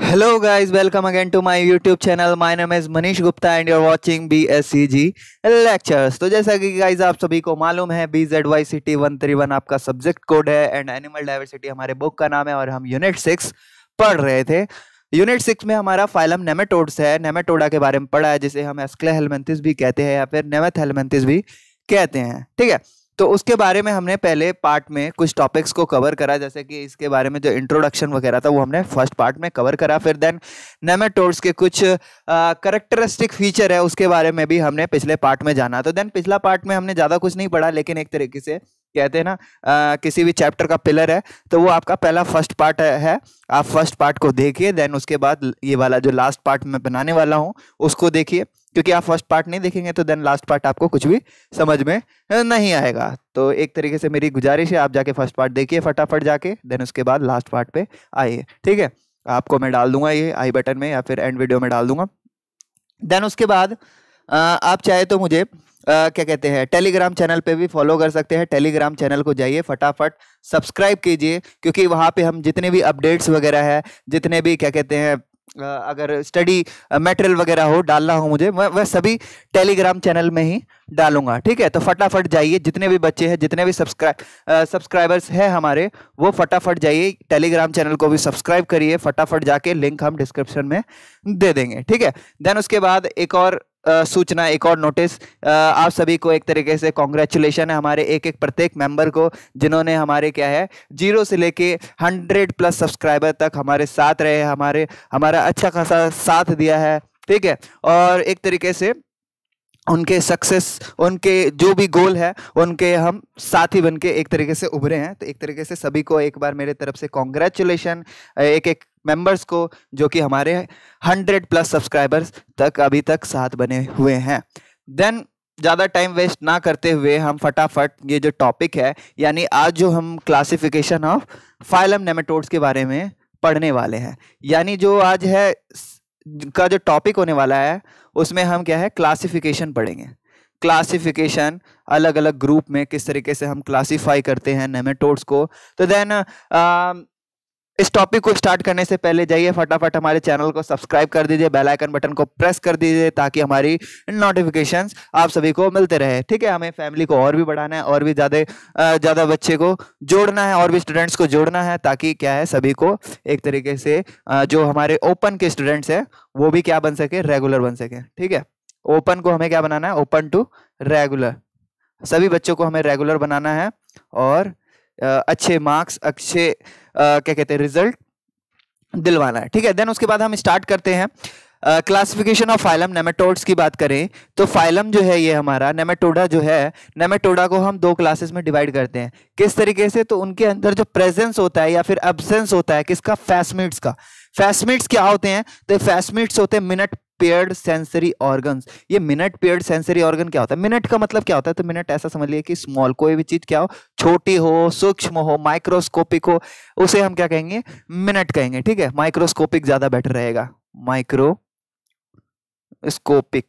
Again to welcome YouTube channel my YouTube is Manish Gupta and your Gupta B S C G lectures तो जैसा कि guys आप सभी को मालूम है B Z Y C T one three one आपका सब्जेक्ट कोड है एंड एनिमल डाइवर्सिटी हमारे बुक का नाम है और हम यूनिट सिक्स पढ़ रहे थे यूनिट सिक्स में हमारा फाइलम नेमेटोड्स है नेमेटोडा के बारे में पढ़ा है जिसे हम एस्क्ले हेलमेंथिस भी कहते हैं या फिर नेमेथ हेलमेंथिस भी कहते हैं ठीक है तो उसके बारे में हमने पहले पार्ट में कुछ टॉपिक्स को कवर करा जैसे कि इसके बारे में जो इंट्रोडक्शन वगैरह था वो हमने फर्स्ट पार्ट में कवर करा फिर देन नेमेटोड्स के कुछ करेक्टरिस्टिक फीचर है उसके बारे में भी हमने पिछले पार्ट में जाना तो देन पिछला पार्ट में हमने ज़्यादा कुछ नहीं पढ़ा लेकिन एक तरीके से कहते हैं ना आ, किसी भी चैप्टर का पिलर है तो वो आपका पहला फर्स्ट पार्ट है आप फर्स्ट पार्ट को देखिए देन उसके बाद ये वाला जो लास्ट पार्ट मैं बनाने वाला हूँ उसको देखिए क्योंकि आप फर्स्ट पार्ट नहीं देखेंगे तो देन लास्ट पार्ट आपको कुछ भी समझ में नहीं आएगा तो एक तरीके से मेरी गुजारिश है आप जाके फर्स्ट पार्ट देखिए फटाफट जाके देन उसके बाद लास्ट पार्ट पे आइए ठीक है आपको मैं डाल दूंगा ये आई बटन में या फिर एंड वीडियो में डाल दूंगा देन उसके बाद आप चाहे तो मुझे क्या कहते हैं टेलीग्राम चैनल पे भी फॉलो कर सकते हैं टेलीग्राम चैनल को जाइए फटाफट सब्सक्राइब कीजिए क्योंकि वहाँ पे हम जितने भी अपडेट्स वगैरह है जितने भी क्या कहते हैं अगर स्टडी मटेरियल वगैरह हो डालना हो मुझे मैं वह सभी टेलीग्राम चैनल में ही डालूंगा ठीक है तो फटाफट जाइए जितने भी बच्चे हैं जितने भी सब्सक्राइब सब्सक्राइबर्स हैं हमारे वो फटाफट जाइए टेलीग्राम चैनल को भी सब्सक्राइब करिए फटाफट जाके लिंक हम डिस्क्रिप्शन में दे देंगे ठीक है देन उसके बाद एक और सूचना एक और नोटिस आप सभी को एक तरीके से कॉन्ग्रेचुलेशन है हमारे एक एक प्रत्येक मेंबर को जिन्होंने हमारे क्या है जीरो से लेके हंड्रेड प्लस सब्सक्राइबर तक हमारे साथ रहे हमारे हमारा अच्छा खासा साथ दिया है ठीक है और एक तरीके से उनके सक्सेस उनके जो भी गोल है उनके हम साथी बन के एक तरीके से उभरे हैं तो एक तरीके से सभी को एक बार मेरे तरफ से कॉन्ग्रेचुलेशन एक एक मेंबर्स को जो कि हमारे हंड्रेड प्लस सब्सक्राइबर्स तक अभी तक साथ बने हुए हैं देन ज़्यादा टाइम वेस्ट ना करते हुए हम फटाफट ये जो टॉपिक है यानी आज जो हम क्लासिफिकेशन ऑफ फाइलम नेमेटोड्स के बारे में पढ़ने वाले हैं यानी जो आज है का जो टॉपिक होने वाला है उसमें हम क्या है क्लासिफिकेशन पढ़ेंगे क्लासिफिकेशन अलग अलग ग्रुप में किस तरीके से हम क्लासिफाई करते हैं नेमेटोड्स को तो देन इस टॉपिक को स्टार्ट करने से पहले जाइए फटाफट हमारे चैनल को सब्सक्राइब कर दीजिए बेल आइकन बटन को प्रेस कर दीजिए ताकि हमारी नोटिफिकेशंस आप सभी को मिलते रहे ठीक है हमें फैमिली को और भी बढ़ाना है और भी ज़्यादा ज़्यादा बच्चे को जोड़ना है और भी स्टूडेंट्स को जोड़ना है ताकि क्या है सभी को एक तरीके से जो हमारे ओपन के स्टूडेंट्स हैं वो भी क्या बन सके रेगुलर बन सके ठीक है ओपन को हमें क्या बनाना है ओपन टू रेगुलर सभी बच्चों को हमें रेगुलर बनाना है और अच्छे मार्क्स अच्छे क्या कहते हैं रिजल्ट दिलवाना है ठीक है देन उसके बाद हम स्टार्ट करते हैं क्लासिफिकेशन ऑफ फाइलम नेमेटोड्स की बात करें तो फाइलम जो है ये हमारा नेमेटोडा जो है नेमेटोडा को हम दो क्लासेस में डिवाइड करते हैं किस तरीके से तो उनके अंदर जो प्रेजेंस होता है या फिर एब्सेंस होता है किसका फैसमिट्स का फैसमिट्स क्या होते हैं तो फैसमिट्स होते हैं मिनट पेयर्ड सेंसरी ऑर्गन्स ये मिनट पेयर्ड सेंसरी ऑर्गन क्या होता है मिनट का मतलब क्या होता है तो मिनट ऐसा समझ लिया कि स्मॉल कोई भी चीज़ क्या हो छोटी हो सूक्ष्म हो माइक्रोस्कोपिक हो उसे हम क्या कहेंगे मिनट कहेंगे ठीक है माइक्रोस्कोपिक ज़्यादा बेटर रहेगा माइक्रो स्कोपिक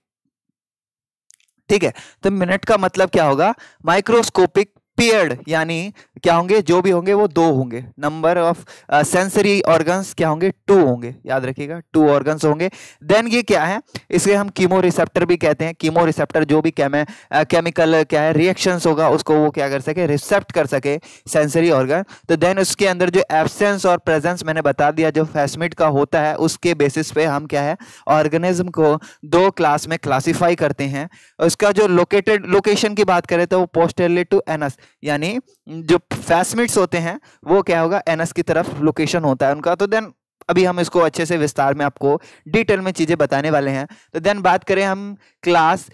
ठीक है तो मिनट का मतलब क्या होगा माइक्रोस्कोपिक पेयर्ड यानी क्या होंगे जो भी होंगे वो दो होंगे नंबर ऑफ सेंसरी ऑर्गन्स क्या होंगे टू होंगे याद रखिएगा टू ऑर्गन्स होंगे देन ये क्या है इसे हम कीमो रिसेप्टर भी कहते हैं कीमो रिसेप्टर जो भी कैमे केमिकल uh, क्या है रिएक्शंस होगा उसको वो क्या कर सके रिसेप्ट कर सके सेंसरी ऑर्गन तो देन उसके अंदर जो एबसेंस और प्रेजेंस मैंने बता दिया जो फैसमिट का होता है उसके बेसिस पे हम क्या है ऑर्गेनिज्म को दो क्लास में क्लासीफाई करते हैं उसका जो लोकेटेड लोकेशन की बात करें तो वो पोस्टरली टू एनस यानी जो फैसमिट्स होते हैं वो क्या होगा एनएस की तरफ लोकेशन होता है उनका तो देन अभी हम इसको अच्छे से विस्तार में आपको डिटेल में चीज़ें बताने वाले हैं तो देन बात करें हम क्लास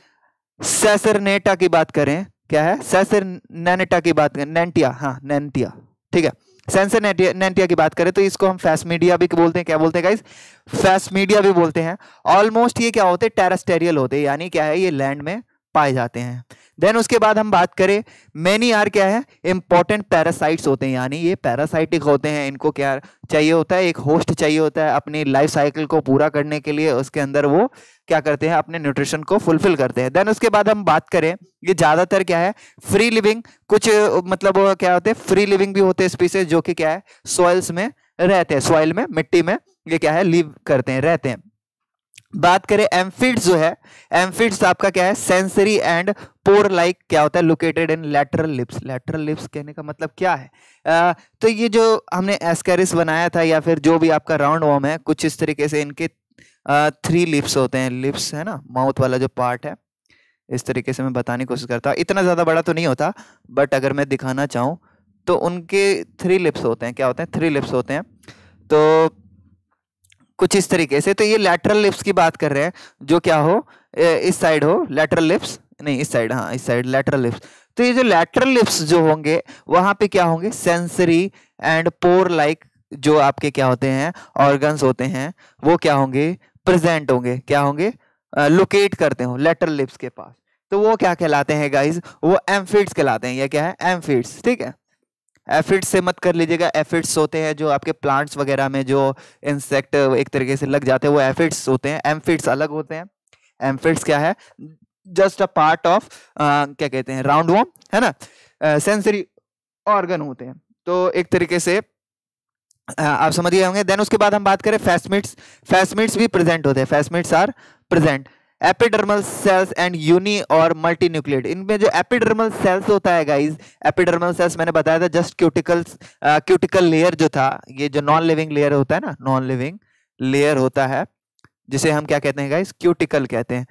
सेसरनेटा की बात करें क्या है सेसर नैनेटा की बात करें नैंटिया हाँ नैंटिया ठीक है सेंसर नैंटिया की बात करें तो इसको हम फैस मीडिया भी बोलते हैं क्या बोलते हैं गाइज फैस मीडिया भी बोलते हैं ऑलमोस्ट ये क्या होते हैं टेरेस्टेरियल होते हैं यानी क्या है ये लैंड में पाए जाते हैं देन उसके बाद हम बात करें मैनी आर क्या है इंपॉर्टेंट पैरासाइट्स होते हैं यानी ये पैरासाइटिक होते हैं इनको क्या चाहिए होता है एक होस्ट चाहिए होता है अपनी लाइफ साइकिल को पूरा करने के लिए उसके अंदर वो क्या करते हैं अपने न्यूट्रिशन को फुलफिल करते हैं देन उसके बाद हम बात करें ये ज़्यादातर क्या है फ्री लिविंग कुछ मतलब क्या होते हैं फ्री लिविंग भी होते हैं स्पीसीज जो कि क्या है सॉइल्स में रहते हैं सॉइल में मिट्टी में ये क्या है लिव करते हैं रहते हैं बात करें एम्फिड्स जो है एम्फिड्स आपका क्या है सेंसरी एंड पोर लाइक क्या होता है located in lateral lips lateral lips कहने का मतलब क्या है आ, तो ये जो हमने एस्केरिस बनाया था या फिर जो भी आपका राउंड वॉम है कुछ इस तरीके से इनके आ, थ्री लिप्स होते हैं लिप्स है ना माउथ वाला जो पार्ट है इस तरीके से मैं बताने की कोशिश करता हूँ इतना ज़्यादा बड़ा तो नहीं होता बट अगर मैं दिखाना चाहूँ तो उनके थ्री लिप्स होते हैं क्या होते हैं थ्री लिप्स होते हैं तो कुछ इस तरीके से तो ये लेटरल लिप्स की बात कर रहे हैं जो क्या हो इस साइड हो लेटरल लिप्स नहीं इस साइड हाँ इस साइड लेटरल लिप्स तो ये जो लेटरल लिप्स जो होंगे वहां पे क्या होंगे सेंसरी एंड पोर लाइक जो आपके क्या होते हैं ऑर्गन्स होते हैं वो क्या होंगे प्रेजेंट होंगे क्या होंगे लोकेट करते हो लेटरल लिप्स के पास तो वो क्या कहलाते हैं गाइज वो एम्फिड्स कहलाते हैं ये क्या है एम्फिड्स ठीक है एफिड्स से मत कर लीजिएगा एफिड्स होते हैं जो आपके प्लांट्स वगैरह में जो इंसेक्ट एक तरीके से लग जाते हैं वो एफिड्स होते हैं एम्फिड्स अलग होते हैं एम्फिड्स क्या है जस्ट अ पार्ट ऑफ क्या कहते हैं राउंड वॉम है ना सेंसरी ऑर्गन होते हैं तो एक तरीके से uh, आप समझ गए होंगे देन उसके बाद हम बात करें फैसमिट्स फैसमिट्स भी प्रेजेंट होते हैं phasmids are present epidermal cells and uni और मल्टीन्यूक्लियड इनमें जो एपिडर्मल सेल्स होता है गाइज एपिडर्मल सेल्स मैंने बताया था जस्ट क्यूटिकल क्यूटिकल लेयर जो था ये जो नॉन लिविंग लेयर होता है ना नॉन लिविंग लेयर होता है जिसे हम क्या कहते हैं गाइज क्यूटिकल कहते हैं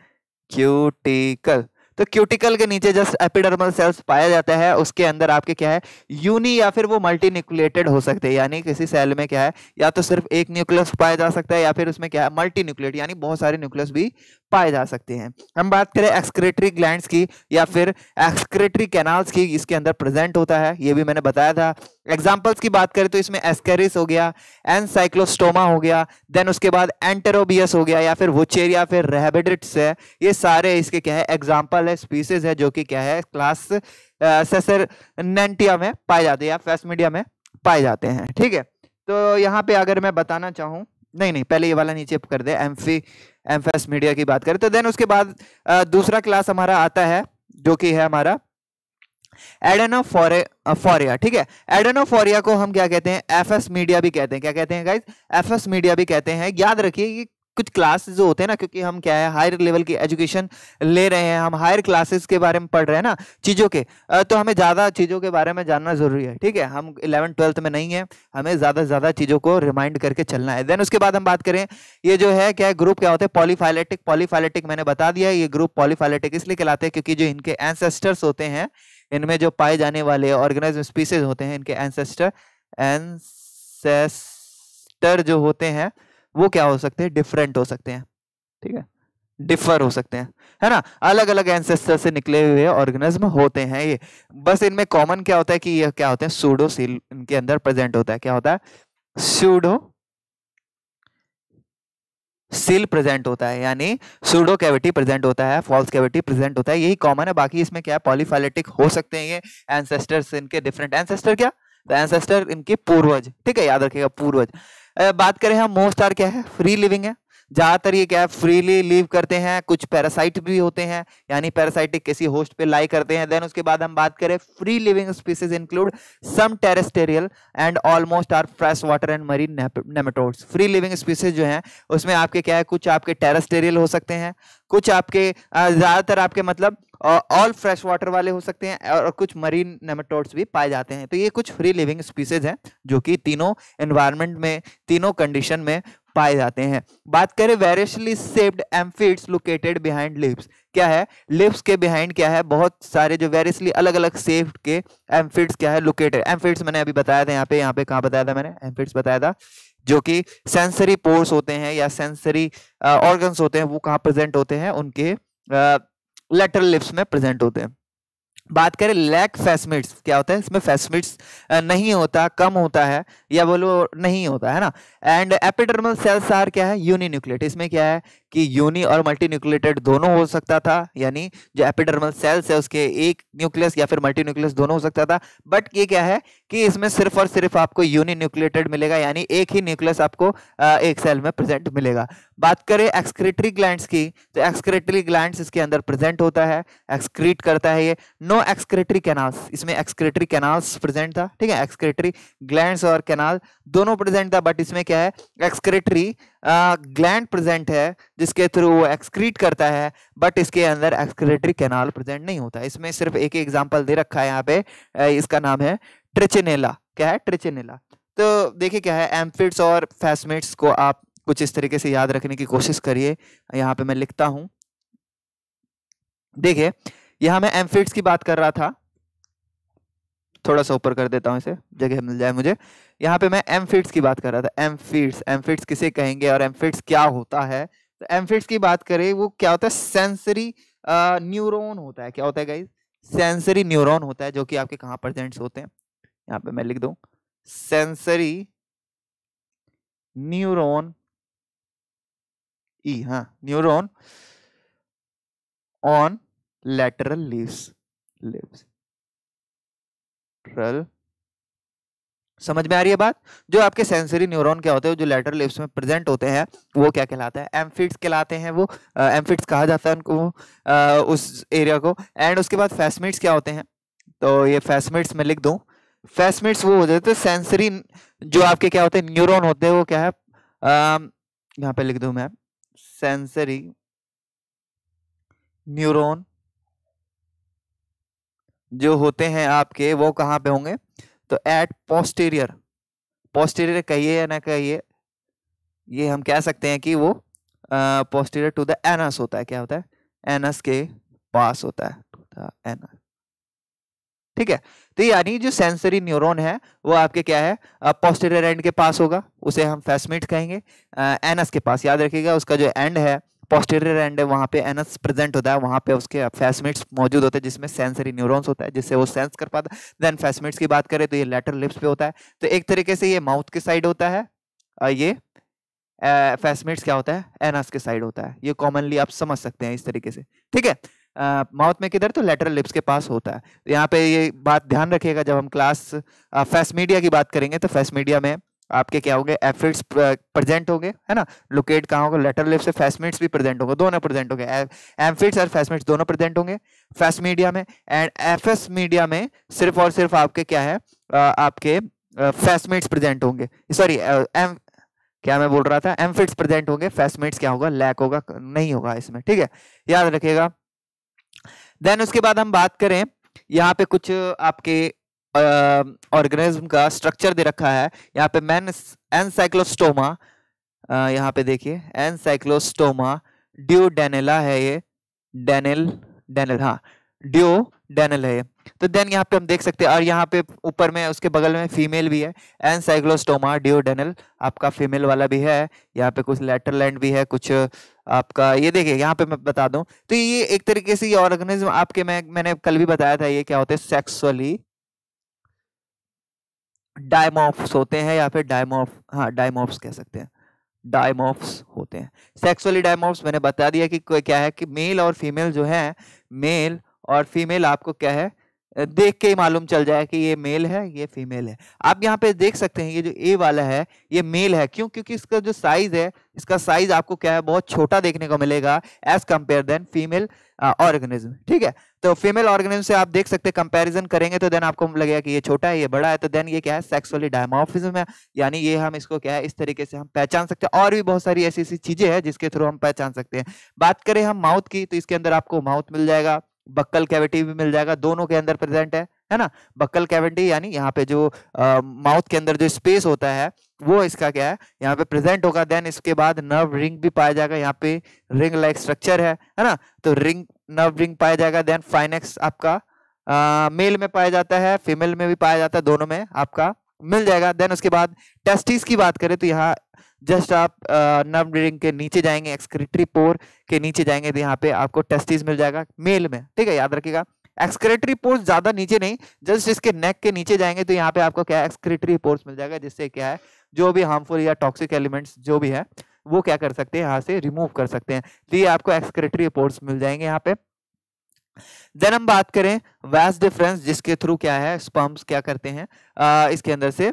क्यूटिकल तो क्यूटिकल के नीचे जस्ट एपिडर्मल सेल्स पाया जाता है उसके अंदर आपके क्या है यूनि या फिर वो मल्टीन्यूक्लिएटेड हो सकते हैं यानी किसी सेल में क्या है या तो सिर्फ एक न्यूक्लियस पाया जा सकता है या फिर उसमें क्या है मल्टीन्यूक्लिएट यानी बहुत सारे न्यूक्लियस भी पाए जा सकते हैं हम बात करें एक्सक्रेटरी ग्लैंड की या फिर एक्सक्रेटरी कैनाल्स की इसके अंदर प्रेजेंट होता है ये भी मैंने बताया था एग्जाम्पल्स की बात करें तो इसमें एस्केरिस हो गया एनसाइक्लोस्टोमा हो गया देन उसके बाद एंटेरोबियस हो गया या फिर वोचेरिया फिर रेहबेड्रिट्स है ये सारे इसके क्या है एग्जाम्पल वाला स्पीसीज है जो कि क्या है क्लास सेसर नेंटिया में पाए जाते हैं या फेस्मिडिया में पाए जाते हैं ठीक है तो यहाँ पे अगर मैं बताना चाहूँ नहीं नहीं पहले ये वाला नीचे कर दे एम्फी एम्फेस मीडिया की बात करें तो देन उसके बाद दूसरा क्लास हमारा आता है जो कि है हमारा एडेनोफोरे फोरिया ठीक है एडेनोफोरिया को हम क्या कहते हैं एफएस मीडिया भी कहते हैं क्या कहते हैं गाइस एफएस मीडिया भी कहते हैं याद रखिए कि कुछ क्लासेस जो होते हैं ना क्योंकि हम क्या है हायर लेवल की एजुकेशन ले रहे हैं हम हायर क्लासेस के बारे में पढ़ रहे हैं ना चीज़ों के तो हमें ज़्यादा चीज़ों के बारे में जानना जरूरी है ठीक है हम इलेवन ट्वेल्थ में नहीं है हमें ज़्यादा से ज़्यादा चीज़ों को रिमाइंड करके चलना है देन उसके बाद हम बात करें ये जो है क्या है ग्रुप क्या होते हैं पॉलीफाइलेटिक पॉलीफाइलेटिक मैंने बता दिया ये ग्रुप पॉलीफाइलेटिक इसलिए कहलाते हैं क्योंकि जो इनके एंसेस्टर्स होते हैं इनमें जो पाए जाने वाले ऑर्गेनाइज स्पीसीज होते हैं इनके एंसेस्टर एंसेस्टर जो होते हैं वो क्या हो सकते हैं डिफरेंट हो सकते हैं ठीक है डिफर हो सकते हैं है ना अलग अलग एंसेस्टर से निकले हुए ऑर्गेनिज्म होते हैं ये बस इनमें कॉमन क्या होता है कि ये क्या होते हैं सूडो सील इनके अंदर प्रेजेंट होता है क्या होता है सूडो सील प्रेजेंट होता है यानी सूडो कैविटी प्रेजेंट होता है फॉल्स कैविटी प्रेजेंट होता है यही कॉमन है बाकी इसमें क्या है पॉलीफाइलेटिक हो सकते हैं ये एंसेस्टर्स इनके डिफरेंट एंसेस्टर क्या एंसेस्टर इनके पूर्वज ठीक है याद रखिएगा पूर्वज बात करें हम आर क्या है फ्री लिविंग है ज़्यादातर ये क्या है फ्रीली लीव करते हैं कुछ पैरासाइट भी होते हैं यानी पैरासाइटिक किसी होस्ट पे लाई करते हैं देन उसके बाद हम बात करें free living species include some terrestrial and almost are fresh water and marine nematodes free living species जो है उसमें आपके क्या है कुछ आपके टेरेस्टेरियल हो सकते हैं कुछ आपके ज़्यादातर आपके मतलब ऑल फ्रेश वाटर वाले हो सकते हैं और कुछ मरीन नेमेटोड्स भी पाए जाते हैं तो ये कुछ फ्री लिविंग स्पीसीज हैं जो कि तीनों इन्वायरमेंट में तीनों कंडीशन में पाए जाते हैं बात करें variously shaped amphids located behind lips क्या है लिप्स के बिहाइंड क्या है बहुत सारे जो वेरियसली अलग अलग सेप्ड के एम्फीड्स क्या है लोकेटेड एम्फीड्स मैंने अभी बताया था यहाँ पे यहाँ पे कहाँ बताया था मैंने एम्फीड्स बताया था जो कि सेंसरी पोर्स होते हैं या सेंसरी ऑर्गन्स होते हैं वो कहाँ प्रेजेंट होते हैं उनके लेटरल लिप्स में प्रेजेंट होते हैं बात करें लैक फैसमिट्स क्या होता है इसमें फैसमिट्स नहीं होता कम होता है या बोलो नहीं होता है ना एंड एपिडर्मल सेल्स आर क्या है यूनी न्यूक्लेट इसमें क्या है कि यूनी और मल्टी न्यूक्लेटेड दोनों हो सकता था यानी जो एपिडर्मल सेल्स है उसके एक न्यूक्लियस या फिर मल्टी न्यूक्लियस दोनों हो सकता था बट ये क्या है कि इसमें सिर्फ और सिर्फ आपको यूनी न्यूक्लेटेड मिलेगा यानी एक ही न्यूक्लियस आपको एक सेल में प्रेजेंट मिलेगा बात करें एक्सक्रेटरी ग्लैंड की तो एक्सक्रेटरी ग्लैंड इसके अंदर प्रेजेंट होता है एक्सक्रीट करता है ये नो नो एक्सक्रेटरी कैनाल्स इसमें एक्सक्रेटरी कैनाल्स प्रेजेंट था ठीक है एक्सक्रेटरी ग्लैंड और कैनाल दोनों प्रेजेंट था बट इसमें क्या है एक्सक्रेटरी ग्लैंड प्रेजेंट है जिसके थ्रू वो एक्सक्रीट करता है बट इसके अंदर एक्सक्रेटरी कैनाल प्रेजेंट नहीं होता इसमें सिर्फ एक एग्जाम्पल दे रखा है यहाँ पे इसका नाम है ट्रिचेनेला क्या है ट्रिचेनेला तो देखिए क्या है एम्फिट्स और फैसमेट्स को आप कुछ इस तरीके से याद रखने की कोशिश करिए यहाँ पे मैं लिखता हूँ देखिये यहां मैं एम्फिट्स की बात कर रहा था थोड़ा सा ऊपर कर देता हूं इसे जगह मिल जाए मुझे यहाँ पे मैं एम्फिट्स की बात कर रहा था एम्फिट्स एम्फिट्स किसे कहेंगे और एम्फिट्स क्या होता है तो एम्फिट्स की बात करें वो क्या होता है सेंसरी न्यूरोन होता है क्या होता है गाइज सेंसरी न्यूरोन होता है जो कि आपके कहाँ प्रेजेंट्स होते हैं यहाँ पे मैं लिख दू सेंसरी न्यूरोन ई e, हाँ neuron on lateral leaves leaves lateral समझ में आ रही है बात जो आपके सेंसरी न्यूरॉन क्या होते हैं जो लेटर लिप्स में प्रेजेंट होते हैं वो क्या कहलाते हैं एम्फिट्स कहलाते हैं वो uh, कहा जाता है उनको uh, उस एरिया को एंड उसके बाद फैसमिट्स क्या होते हैं तो ये फैसमिट्स मैं लिख दूँ फैसमिट्स वो हो जाते हैं सेंसरी जो आपके क्या होते हैं न्यूरोन होते हैं वो क्या है यहाँ पे लिख दूँ मैं सेंसरी न्यूरोन जो होते हैं आपके वो कहाँ पे होंगे तो एट पोस्टीरियर पोस्टीरियर कहिए या ना कहिए ये हम कह सकते हैं कि वो पोस्टीरियर टू द एनस होता है क्या होता है एनस के पास होता है टू द एनस ठीक है तो यानी जो सेंसरी न्यूरॉन है वो आपके क्या है पोस्टीरियर एंड के पास होगा उसे हम फैसमिट कहेंगे एनस के पास याद रखिएगा उसका जो एंड है पॉस्टीरियर एंड है वहाँ पे एनस प्रेजेंट होता है वहाँ पे उसके फैसमिट्स मौजूद होते हैं जिसमें सेंसरी न्यूरॉन्स होता है जिससे वो सेंस कर पाता है देन फैसमिट्स की बात करें तो ये लेटर लिप्स पे होता है तो एक तरीके से ये माउथ के साइड होता है और ये फैसमिट्स क्या होता है एनस के साइड होता है ये कॉमनली आप समझ सकते हैं इस तरीके से ठीक है माउथ में किधर तो लेटरल लिप्स के पास होता है यहाँ पे ये बात ध्यान रखिएगा जब हम क्लास फैसमीडिया मीडिया की बात करेंगे तो फैसमीडिया मीडिया में आपके क्या होंगे एफिड्स प्रेजेंट होंगे है ना लोकेट कहाँ होगा लेटर लिप से फैसमिट्स भी प्रेजेंट होंगे दोनों प्रेजेंट होंगे एम्फिड्स और फैसमिट्स दोनों प्रेजेंट होंगे फैस मीडिया में एंड एफएस मीडिया में सिर्फ और सिर्फ आपके क्या है आपके फैसमिट्स प्रेजेंट होंगे सॉरी एम क्या मैं बोल रहा था एम्फिड्स प्रेजेंट होंगे फैसमिट्स क्या होगा लैक होगा नहीं होगा इसमें ठीक है याद रखेगा देन उसके बाद हम बात करें यहाँ पे कुछ आपके ऑर्गेनिज्म का स्ट्रक्चर दे रखा है यहाँ पे मैन एनसाइक्लोस्टोमा यहाँ पे देखिए एनसाइक्लोस्टोमा ड्यू डेनेला है ये डेनेल डेनेल हाँ ड्यो डेनेल है ये तो देन यहाँ पे हम देख सकते हैं और यहाँ पे ऊपर में उसके बगल में फीमेल भी है एनसाइक्लोस्टोमा ड्यूडेनल आपका फीमेल वाला भी है यहाँ पे कुछ लेटर लैंड भी है कुछ आपका ये देखिए यहाँ पे मैं बता दूँ तो ये एक तरीके से ये ऑर्गेनिज्म आपके मैं मैंने कल भी बताया था ये क्या होते हैं सेक्सुअली डायमोफ्स होते हैं या फिर डायमोफ हाँ डायमोफ्स कह सकते हैं डायमोफ्स होते हैं सेक्सुअली डायमोफ्स मैंने बता दिया कि क्या है कि मेल और फीमेल जो है मेल और फीमेल आपको क्या है देख के ही मालूम चल जाए कि ये मेल है ये फीमेल है आप यहाँ पे देख सकते हैं ये जो ए वाला है ये मेल है क्यों क्योंकि इसका जो साइज है इसका साइज आपको क्या है बहुत छोटा देखने को मिलेगा as compare than female organism ठीक है तो फीमेल ऑर्गेनिज्म से आप देख सकते हैं कंपेरिजन करेंगे तो देन आपको लगेगा कि ये छोटा है ये बड़ा है तो देन ये क्या है सेक्सुअली डायमोफिज्म है यानी ये हम इसको क्या है इस तरीके से हम पहचान सकते हैं और भी बहुत सारी ऐसी ऐसी चीजें हैं जिसके थ्रू हम पहचान सकते हैं बात करें हम माउथ की तो इसके अंदर आपको माउथ मिल जाएगा बक्कल कैविटी भी मिल जाएगा दोनों के अंदर प्रेजेंट है है ना बक्कल कैविटी यानी यहाँ पे जो माउथ के अंदर जो स्पेस होता है वो इसका क्या है यहाँ पे प्रेजेंट होगा देन इसके बाद नर्व रिंग भी पाया जाएगा यहाँ पे रिंग लाइक स्ट्रक्चर है है ना तो रिंग नर्व रिंग पाया जाएगा देन फाइनेक्स आपका मेल में पाया जाता है फीमेल में भी पाया जाता है दोनों में आपका मिल जाएगा देन उसके बाद टेस्टिस की बात करें तो यहाँ जस्ट आप नर्व रीडिंग के नीचे जाएंगे एक्सक्रेटरी पोर के नीचे जाएंगे तो यहाँ पे आपको टेस्टिस मिल जाएगा मेल में ठीक है याद रखिएगा एक्सक्रेटरी पोर्स ज्यादा नीचे नहीं जस्ट इसके नेक के नीचे जाएंगे तो यहाँ पे आपको क्या एक्सक्रेटरी पोर्स मिल जाएगा जिससे क्या है जो भी हार्मफुल या टॉक्सिक एलिमेंट्स जो भी है वो क्या कर सकते हैं यहाँ से रिमूव कर सकते हैं तो ये आपको एक्सक्रेटरी पोर्स मिल जाएंगे यहाँ पे देन हम बात करें वैस डिफरेंस जिसके थ्रू क्या है स्पम्प क्या करते हैं इसके अंदर से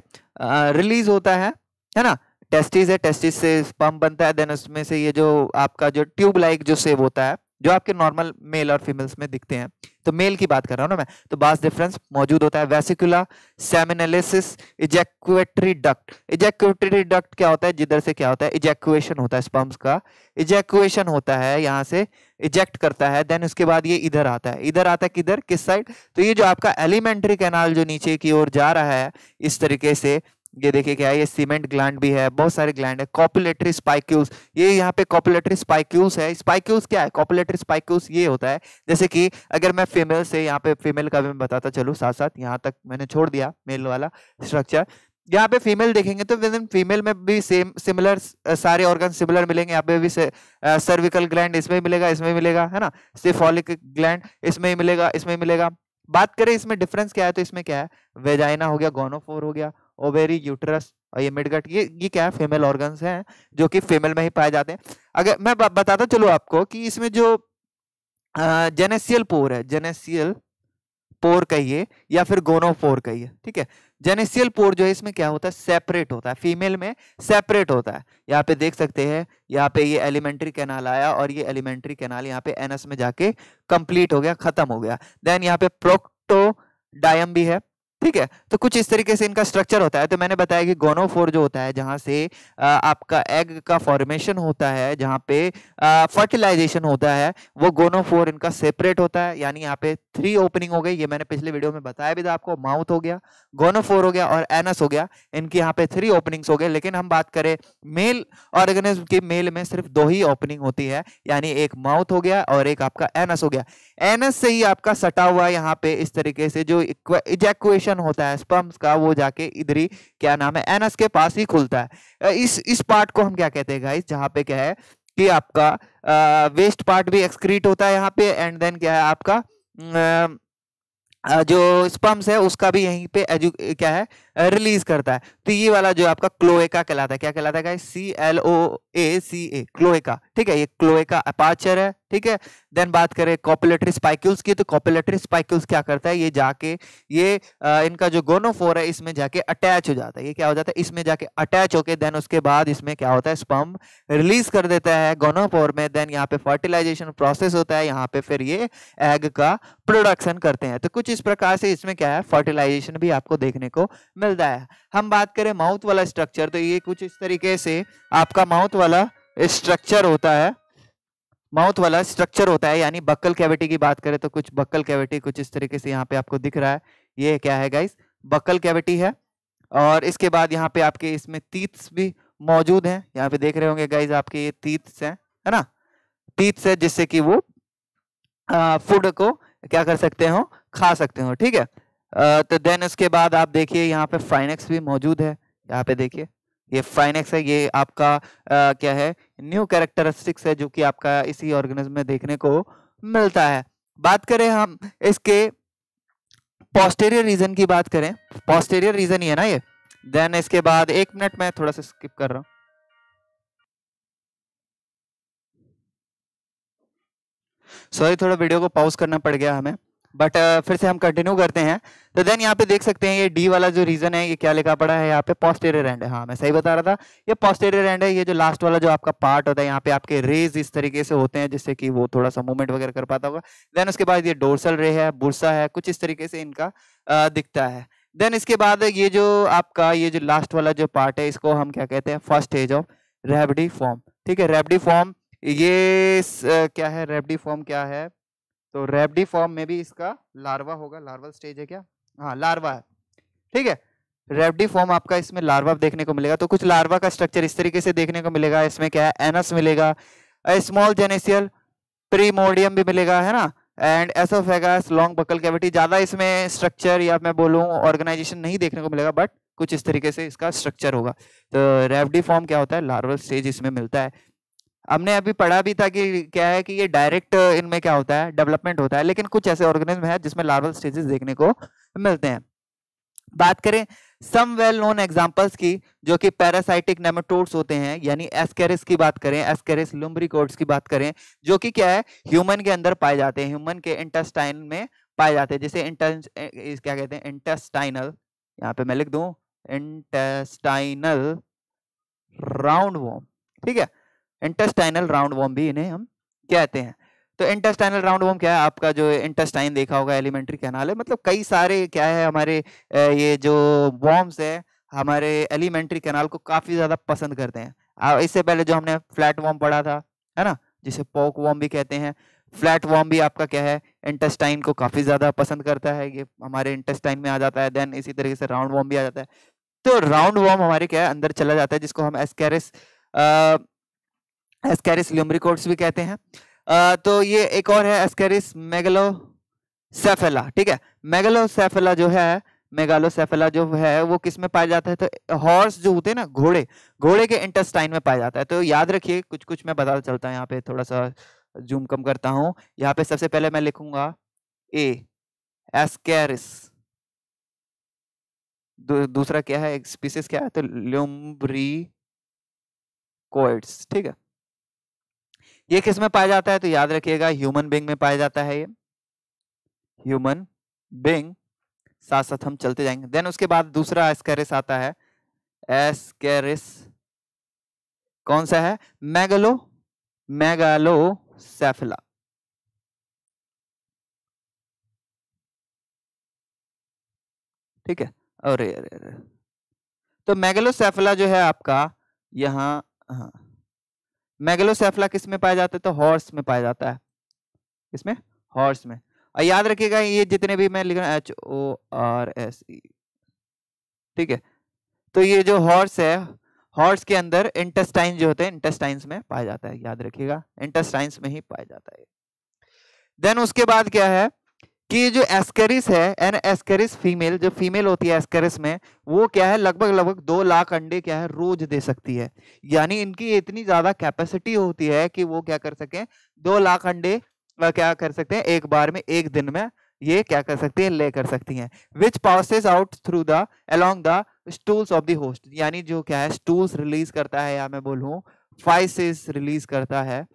रिलीज होता है है ना टेस्टिस है टेस्टिस से स्पर्म बनता है देन उसमें से ये जो आपका जो ट्यूब लाइक जो सेव होता है जो आपके नॉर्मल मेल और फीमेल्स में दिखते हैं तो मेल की बात कर रहा हूँ ना मैं तो बास डिफरेंस मौजूद होता है वेसिकुला सेमिनेलिसिस इजैक्वेटरी डक्ट इजैक्वेटरी डक्ट क्या होता है जिधर से क्या होता है इजैक्वेशन होता है स्पम्स का इजैक्वेशन होता है यहाँ से इजेक्ट करता है देन उसके बाद ये इधर आता है इधर आता है किधर किस साइड तो ये जो आपका एलिमेंट्री कैनाल जो नीचे की ओर जा रहा है इस तरीके से ये देखिए क्या है ये सीमेंट ग्लैंड भी है बहुत सारे ग्लैंड है कॉपुलेटरी स्पाइक्यूल्स ये यहाँ पे कॉपुलेटरी स्पाइक्यूल्स है स्पाइक्यूल्स क्या है कॉपुलेटरी स्पाइक्यूल्स ये होता है जैसे कि अगर मैं फीमेल से यहाँ पे फीमेल का भी मैं बताता चलूँ साथ साथ यहाँ तक मैंने छोड़ दिया मेल वाला स्ट्रक्चर यहाँ पे फीमेल देखेंगे तो विद फीमेल में भी सेम सिमिलर सारे ऑर्गन सिमिलर मिलेंगे यहाँ पे भी सर्विकल ग्लैंड इसमें मिलेगा इसमें मिलेगा है ना सिफॉलिक ग्लैंड इसमें ही मिलेगा इसमें मिलेगा बात करें इसमें डिफरेंस क्या है तो इसमें क्या है वेजाइना हो गया गोनोफोर हो गया ओवेरी यूटरस और ये मिडगट ये ये क्या है फीमेल ऑर्गन्स हैं जो कि फीमेल में ही पाए जाते हैं अगर मैं बताता चलो आपको कि इसमें जो जेनेसियल पोर है जेनेसियल पोर कहिए या फिर गोनोफोर कहिए ठीक है जेनेसियल पोर जो है इसमें क्या होता है सेपरेट होता है फीमेल में सेपरेट होता है यहाँ पे देख सकते हैं यहाँ पे ये एलिमेंट्री कैनाल आया और ये एलिमेंट्री कैनाल यहाँ पे एनएस में जाके कंप्लीट हो गया खत्म हो गया देन यहाँ पे प्रोक्टो डायम भी है ठीक है तो कुछ इस तरीके से इनका स्ट्रक्चर होता है तो मैंने बताया कि गोनोफोर जो होता है जहां से आपका एग का फॉर्मेशन होता है जहां पे फर्टिलाइजेशन होता है वो गोनोफोर इनका सेपरेट होता है यानी यहाँ पे थ्री ओपनिंग हो गई ये मैंने पिछले वीडियो में बताया भी था आपको माउथ हो गया गोनोफोर हो गया और एनस हो गया इनकी यहाँ पे थ्री ओपनिंग्स हो गए लेकिन हम बात करें मेल ऑर्गेनिज्म के मेल में सिर्फ दो ही ओपनिंग होती है यानी एक माउथ हो गया और एक आपका एनस हो गया एनस से ही आपका सटा हुआ यहाँ पे इस तरीके से जो इजैक्शन जंक्शन होता है स्पम्स का वो जाके इधर ही क्या नाम है एनस के पास ही खुलता है इस इस पार्ट को हम क्या कहते हैं गाइस जहाँ पे क्या है कि आपका आ, वेस्ट पार्ट भी एक्सक्रीट होता है यहाँ पे एंड देन क्या है आपका आ, जो स्पम्स है उसका भी यहीं पे एजु क्या है रिलीज करता है तो ये वाला जो आपका क्लोएका कहलाता है क्या कहलाता है सी एल ओ ए सी ए क्लोएका ठीक है ये क्लोएका अपाचर है ठीक है देन बात करें कॉपुलेटरी स्पाइक्यूल्स की तो कॉपुलेटरी स्पाइक्यूल्स क्या करता है ये जाके ये आ, इनका जो गोनोफोर है इसमें जाके अटैच हो जाता है ये क्या हो जाता है इसमें जाके अटैच होके देन उसके बाद इसमें क्या होता है स्पम रिलीज कर देता है गोनोफोर में देन यहाँ पे फर्टिलाइजेशन प्रोसेस होता है यहाँ पे फिर ये एग का प्रोडक्शन करते हैं तो कुछ इस प्रकार से इसमें क्या है फर्टिलाइजेशन भी आपको देखने को मिलता है हम बात करें माउथ वाला स्ट्रक्चर तो ये कुछ इस तरीके से आपका माउथ वाला स्ट्रक्चर होता है माउथ वाला स्ट्रक्चर होता है यानी बक्कल कैविटी की बात करें तो कुछ बक्कल कैविटी कुछ इस तरीके से यहाँ पे आपको दिख रहा है ये क्या है गाइस बक्कल कैविटी है और इसके बाद यहाँ पे आपके इसमें तीत भी मौजूद हैं यहाँ पे देख रहे होंगे गाइज आपके ये तीत हैं है ना तीत है जिससे कि वो फूड को क्या कर सकते हो खा सकते हो ठीक है आ, तो देन उसके बाद आप देखिए यहाँ पे फाइनेक्स भी मौजूद है यहाँ पे देखिए ये फाइनेक्स है ये आपका आ, क्या है न्यू कैरेक्टरिस्टिक्स है जो कि आपका इसी ऑर्गेनिज्म में देखने को मिलता है बात करें हम इसके पोस्टेरियर रीजन की बात करें पोस्टेरियर रीजन ही है ना ये देन इसके बाद एक मिनट में थोड़ा सा स्किप कर रहा हूँ सॉरी थोड़ा वीडियो को पॉज करना पड़ गया हमें बट uh, फिर से हम कंटिन्यू करते हैं तो देन यहाँ पे देख सकते हैं ये डी वाला जो रीजन है ये क्या लिखा पड़ा है यहाँ पे पॉस्टेरियर एंड हाँ मैं सही बता रहा था ये पॉस्टेरियर एंड है ये जो लास्ट वाला जो आपका पार्ट होता है यहाँ पे आपके रेज इस तरीके से होते हैं जिससे कि वो थोड़ा सा मूवमेंट वगैरह कर पाता होगा देन उसके बाद ये डोरसल रे है बुरसा है कुछ इस तरीके से इनका आ, uh, दिखता है देन इसके बाद ये जो आपका ये जो लास्ट वाला जो पार्ट है इसको हम क्या कहते हैं first stage of rhabditiform ठीक है रेबडी फॉर्म ये uh, क्या है रेबडी फॉर्म क्या है तो रेबडी फॉर्म में भी इसका लार्वा होगा लार्वल स्टेज है क्या हाँ लार्वा है ठीक है रेबडी फॉर्म आपका इसमें लार्वा देखने को मिलेगा तो कुछ लार्वा का स्ट्रक्चर इस तरीके से देखने को मिलेगा इसमें क्या है एनस मिलेगा स्मॉल जेनेसियल प्रीमोडियम भी मिलेगा है ना and oesophagus long buccal cavity ज़्यादा इसमें स्ट्रक्चर या मैं बोलूँ ऑर्गेनाइजेशन नहीं देखने को मिलेगा बट कुछ इस तरीके से इसका स्ट्रक्चर होगा तो रेबडी फॉर्म क्या होता है लार्वल स्टेज इसमें मिलता है हमने अभी पढ़ा भी था कि क्या है कि ये डायरेक्ट uh, इनमें क्या होता है डेवलपमेंट होता है लेकिन कुछ ऐसे ऑर्गेनिज्म है जिसमें लार्वल स्टेजेस देखने को मिलते हैं बात करें सम वेल नोन एग्जांपल्स की जो कि पैरासाइटिक नेमेटोड्स होते हैं यानी एस्केरिस की बात करें एस्केरिस लुम्ब्रिकोड्स की बात करें जो कि क्या है ह्यूमन के अंदर पाए जाते हैं ह्यूमन के इंटेस्टाइन में पाए जाते हैं जैसे इंटेंस क्या कहते हैं इंटेस्टाइनल यहाँ पे मैं लिख दू इंटेस्टाइनल राउंड वोम ठीक है इंटेस्टाइनल राउंड वॉम भी इन्हें हम कहते हैं तो इंटेस्टाइनल राउंड वॉम क्या है आपका जो इंटेस्टाइन देखा होगा एलिमेंट्री कैनाल है मतलब कई सारे क्या है हमारे ये जो वॉम्स है हमारे एलिमेंट्री कैनाल को काफ़ी ज़्यादा पसंद करते हैं इससे पहले जो हमने फ्लैट वॉम पढ़ा था है ना जिसे पोक वॉम भी कहते हैं फ्लैट वॉम भी आपका क्या है इंटेस्टाइन को काफ़ी ज़्यादा पसंद करता है ये हमारे इंटेस्टाइन में आ जाता है देन इसी तरीके से राउंड वॉम भी आ जाता है तो राउंड वॉम हमारे क्या है अंदर चला जाता है जिसको हम एस्केरिस एस्केरिस ल्यूमरिकोड्स भी कहते हैं तो ये एक और है एस्कैरिस सेफेला ठीक है सेफेला जो है मेगालोसेफेला जो है वो किस में पाया जाता है तो हॉर्स जो होते हैं ना घोड़े घोड़े के इंटेस्टाइन में पाया जाता है तो याद रखिए कुछ कुछ मैं बता चलता हूँ यहाँ पे थोड़ा सा जूम कम करता हूँ यहाँ पे सबसे पहले मैं लिखूंगा ए एस्केरिस दूसरा क्या है एक स्पीसीस क्या है तो ल्यूम्ब्री कोइड्स ठीक है ये किस में पाया जाता है तो याद रखिएगा ह्यूमन बींग में पाया जाता है ये ह्यूमन बींग साथ साथ हम चलते जाएंगे देन उसके बाद दूसरा एस्केरिस आता है एस्केरिस कौन सा है मैगलो मैगालो सेफिला ठीक है अरे अरे अरे तो जो है आपका यहां हाँ मैगलोसेफला किस में पाया जाता है तो हॉर्स में पाया जाता है इसमें हॉर्स में और याद रखिएगा ये जितने भी मैं लिख रहा हूँ H O R S E ठीक है तो ये जो हॉर्स है हॉर्स के अंदर इंटेस्टाइन जो होते हैं इंटेस्टाइन में पाया जाता है याद रखिएगा इंटेस्टाइन में ही पाया जाता है देन उसके बाद क्या है कि जो एस्केरिस है एन एस्केरिस फीमेल जो फीमेल होती है एस्केरिस में वो क्या है लगभग लगभग दो लाख अंडे क्या है रोज दे सकती है यानी इनकी इतनी ज़्यादा कैपेसिटी होती है कि वो क्या कर सकें दो लाख अंडे क्या कर सकते हैं एक बार में एक दिन में ये क्या कर सकती हैं ले कर सकती हैं which passes out through the along the stools of the host यानी जो क्या है स्टूल्स रिलीज करता है या मैं बोलूँ फाइसिस रिलीज करता है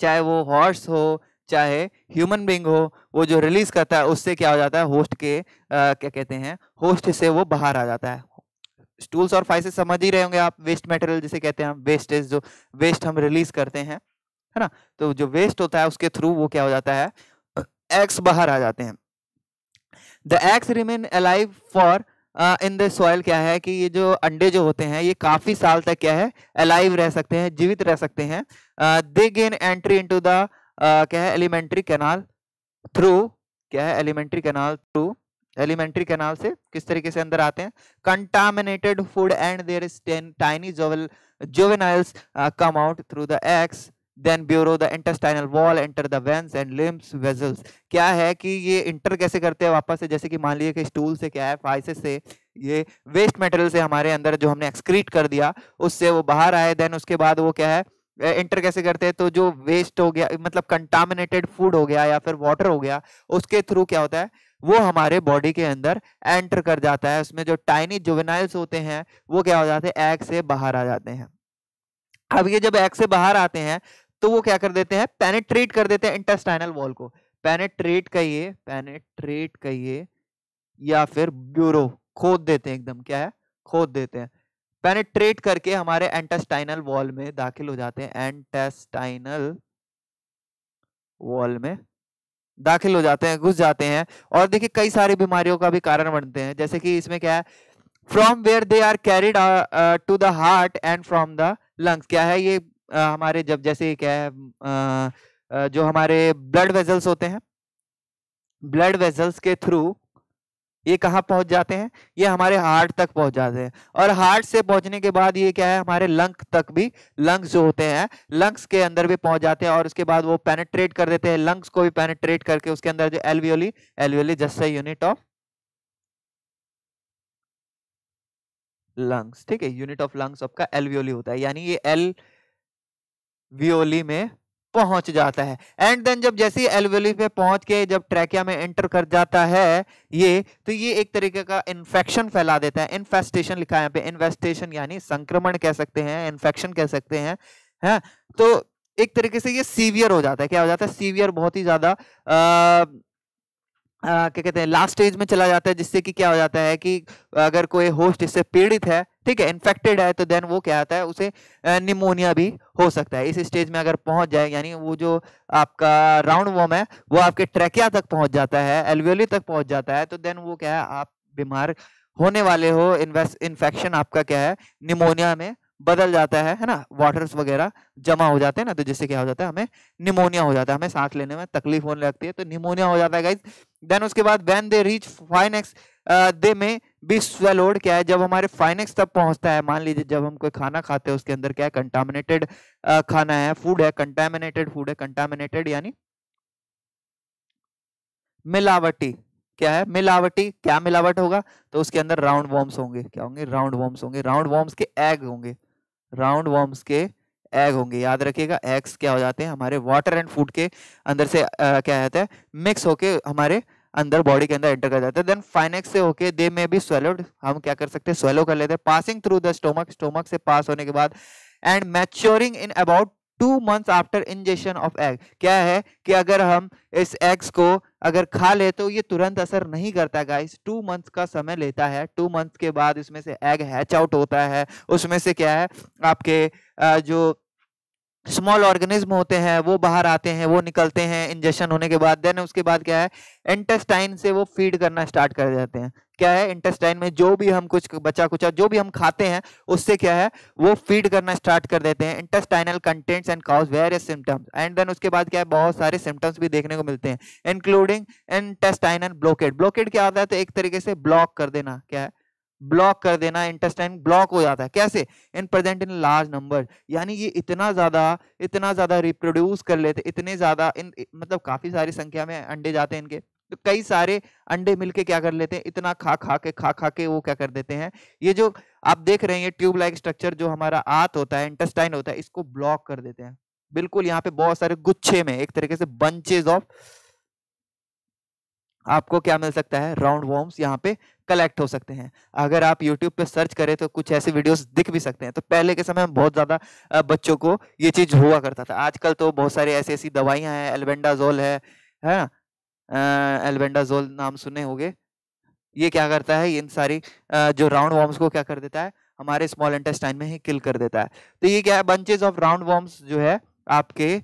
चाहे वो हॉर्स हो चाहे ह्यूमन बींग हो वो जो रिलीज करता है उससे क्या हो जाता है होस्ट के आ, क्या कहते हैं होस्ट से वो बाहर आ जाता है स्टूल्स और फाइसेस समझ ही रहे होंगे आप वेस्ट मटेरियल जिसे कहते हैं वेस्ट इज जो वेस्ट हम रिलीज करते हैं है ना तो जो वेस्ट होता है उसके थ्रू वो क्या हो जाता है एक्स बाहर आ जाते हैं the eggs remain alive for in the soil क्या है कि ये जो अंडे जो होते हैं ये काफ़ी साल तक क्या है अलाइव रह सकते हैं जीवित रह सकते हैं they gain entry into the क्या है एलिमेंट्री कैनाल थ्रू क्या है alimentary canal through alimentary canal से किस तरीके से अंदर आते हैं contaminated food and there is tiny juvenile juveniles come out through the eggs then burrow the intestinal wall enter the veins and lymph vessels क्या है कि ये इंटर कैसे करते हैं वापस से जैसे कि मान लीजिए कि स्टूल से क्या है फाइसेस से ये वेस्ट मटेरियल से हमारे अंदर जो हमने एक्सक्रीट कर दिया उससे वो बाहर आए देन उसके बाद वो क्या है एंटर कैसे करते हैं तो जो वेस्ट हो गया मतलब कंटामिनेटेड फूड हो गया या फिर वाटर हो गया उसके थ्रू क्या होता है वो हमारे बॉडी के अंदर एंटर कर जाता है उसमें जो टाइनी जुवेनाइल्स होते हैं वो क्या हो जाते हैं एग से बाहर आ जाते हैं अब ये जब एग से बाहर आते हैं तो वो क्या कर देते हैं पेनेट्रेट कर देते हैं इंटेस्टाइनल वॉल को पेनेट्रेट कहिए पेनेट्रेट कहिए या फिर ब्यूरो खोद देते हैं एकदम क्या है खोद देते हैं पेनेट्रेट करके हमारे एंटेस्टाइनल वॉल में दाखिल हो जाते हैं एंटेस्टाइनल वॉल में दाखिल हो जाते हैं घुस जाते हैं और देखिए कई सारी बीमारियों का भी कारण बनते हैं जैसे कि इसमें क्या है from where they are carried to the heart and from the lungs क्या है ये uh, हमारे जब जैसे क्या है uh, uh, जो हमारे ब्लड वेजल्स होते हैं ब्लड वेजल्स के थ्रू ये कहाँ पहुंच जाते हैं ये हमारे हार्ट तक पहुंच जाते हैं और हार्ट से पहुंचने के बाद ये क्या है हमारे लंग तक भी लंग्स जो होते हैं लंग्स के अंदर भी पहुंच जाते हैं और उसके बाद वो पेनेट्रेट कर देते हैं लंग्स को भी पेनेट्रेट करके उसके अंदर जो alveoli alveoli just unit of lungs ठीक है यूनिट ऑफ लंग्स आपका एलवियोली होता है यानी ये एल में पहुंच जाता है एंड देन जब जैसे ही एलवेली पे पहुंच के जब ट्रैकिया में एंटर कर जाता है ये तो ये एक तरीके का इन्फेक्शन फैला देता है इन्फेस्टेशन लिखा है यहाँ पे इन्फेस्टेशन यानी संक्रमण कह सकते हैं इन्फेक्शन कह सकते हैं है तो एक तरीके से ये सीवियर हो जाता है क्या हो जाता है सीवियर बहुत ही ज्यादा क्या कहते हैं लास्ट स्टेज में चला जाता है जिससे कि क्या हो जाता है कि अगर कोई होस्ट इससे पीड़ित है ठीक है इन्फेक्टेड है तो देन वो क्या आता है उसे निमोनिया भी हो सकता है इस स्टेज में अगर पहुंच जाए यानी वो जो आपका राउंड वॉम है वो आपके ट्रैकिया तक पहुंच जाता है एलवेली तक पहुंच जाता है तो देन वो क्या है आप बीमार होने वाले हो इन्फेक्शन आपका क्या है निमोनिया में बदल जाता है है ना वाटर्स वगैरह जमा हो जाते हैं ना तो जिससे क्या हो जाता है हमें निमोनिया हो जाता है हमें सांस लेने में तकलीफ होने लगती है तो निमोनिया हो जाता है गाइज देन उसके बाद वैन दे रीच फाइनेक्स दे में बी स्वेलोड क्या है जब हमारे फाइनेक्स तक पहुंचता है मान लीजिए जब हम कोई खाना खाते हैं उसके अंदर क्या है कंटामिनेटेड uh, खाना है फूड है कंटामिनेटेड फूड है कंटामिनेटेड यानी मिलावटी क्या है मिलावटी क्या मिलावट होगा तो उसके अंदर राउंड वॉर्म्स होंगे क्या होंगे राउंड वॉर्म्स होंगे राउंड वॉर्म्स के एग होंगे राउंड वॉर्म्स के एग होंगे याद रखिएगा एग्स क्या हो जाते हैं हमारे वाटर एंड फूड के अंदर से आ, क्या जाता है मिक्स होके हमारे अंदर बॉडी के अंदर एंटर कर जाता है देन फाइनेक्स से होके दे में बी स्वेलोड हम क्या कर सकते हैं स्वेलो कर लेते हैं passing through the stomach stomach से पास होने के बाद and maturing in about two months after injection of egg क्या है कि अगर हम इस एग्स को अगर खा ले तो ये तुरंत असर नहीं करता गाइस टू मंथ्स का समय लेता है टू मंथ्स के बाद इसमें से एग हैच आउट होता है उसमें से क्या है आपके जो स्मॉल ऑर्गेनिज्म होते हैं वो बाहर आते हैं वो निकलते हैं इंजेक्शन होने के बाद देन उसके बाद क्या है इंटेस्टाइन से वो फीड करना स्टार्ट कर जाते हैं क्या है इंटेस्टाइन में जो भी हम कुछ बचा कुचा जो भी हम खाते हैं उससे क्या है वो फीड करना स्टार्ट कर देते हैं intestinal contents and cause various symptoms and then उसके बाद क्या है बहुत सारे सिम्टम्स भी देखने को मिलते हैं इंक्लूडिंग इंटेस्टाइनल ब्लॉकेट ब्लॉकेट क्या होता है तो एक तरीके से ब्लॉक कर देना क्या है ब्लॉक कर देना इंटेस्टाइन ब्लॉक हो जाता है कैसे इन प्रेजेंट इन लार्ज नंबर यानी ये इतना ज़्यादा इतना ज़्यादा रिप्रोड्यूस कर लेते इतने ज़्यादा इन मतलब काफ़ी सारी संख्या में अंडे जाते हैं इनके तो कई सारे अंडे मिलके क्या कर लेते हैं इतना खा खा के खा खा के वो क्या कर देते हैं ये जो आप देख रहे हैं ये ट्यूब लाइक स्ट्रक्चर जो हमारा आत होता है इंटेस्टाइन होता है इसको ब्लॉक कर देते हैं बिल्कुल यहाँ पे बहुत सारे गुच्छे में एक तरीके से बंचेज ऑफ आपको क्या मिल सकता है राउंड वॉर्म्स यहाँ पे कलेक्ट हो सकते हैं अगर आप यूट्यूब पे सर्च करें तो कुछ ऐसे वीडियोस दिख भी सकते हैं तो पहले के समय में बहुत ज़्यादा बच्चों को ये चीज़ हुआ करता था आजकल तो बहुत सारे ऐसी ऐसी दवाइयाँ हैं एल्बेंडाजोल है है ना एल्बेंडाजोल नाम सुने होंगे ये क्या करता है इन सारी जो राउंड वॉर्म्स को क्या कर देता है हमारे स्मॉल इंटेस्टाइन में ही किल कर देता है तो ये क्या है बंचेज ऑफ राउंड वॉर्म्स जो है आपके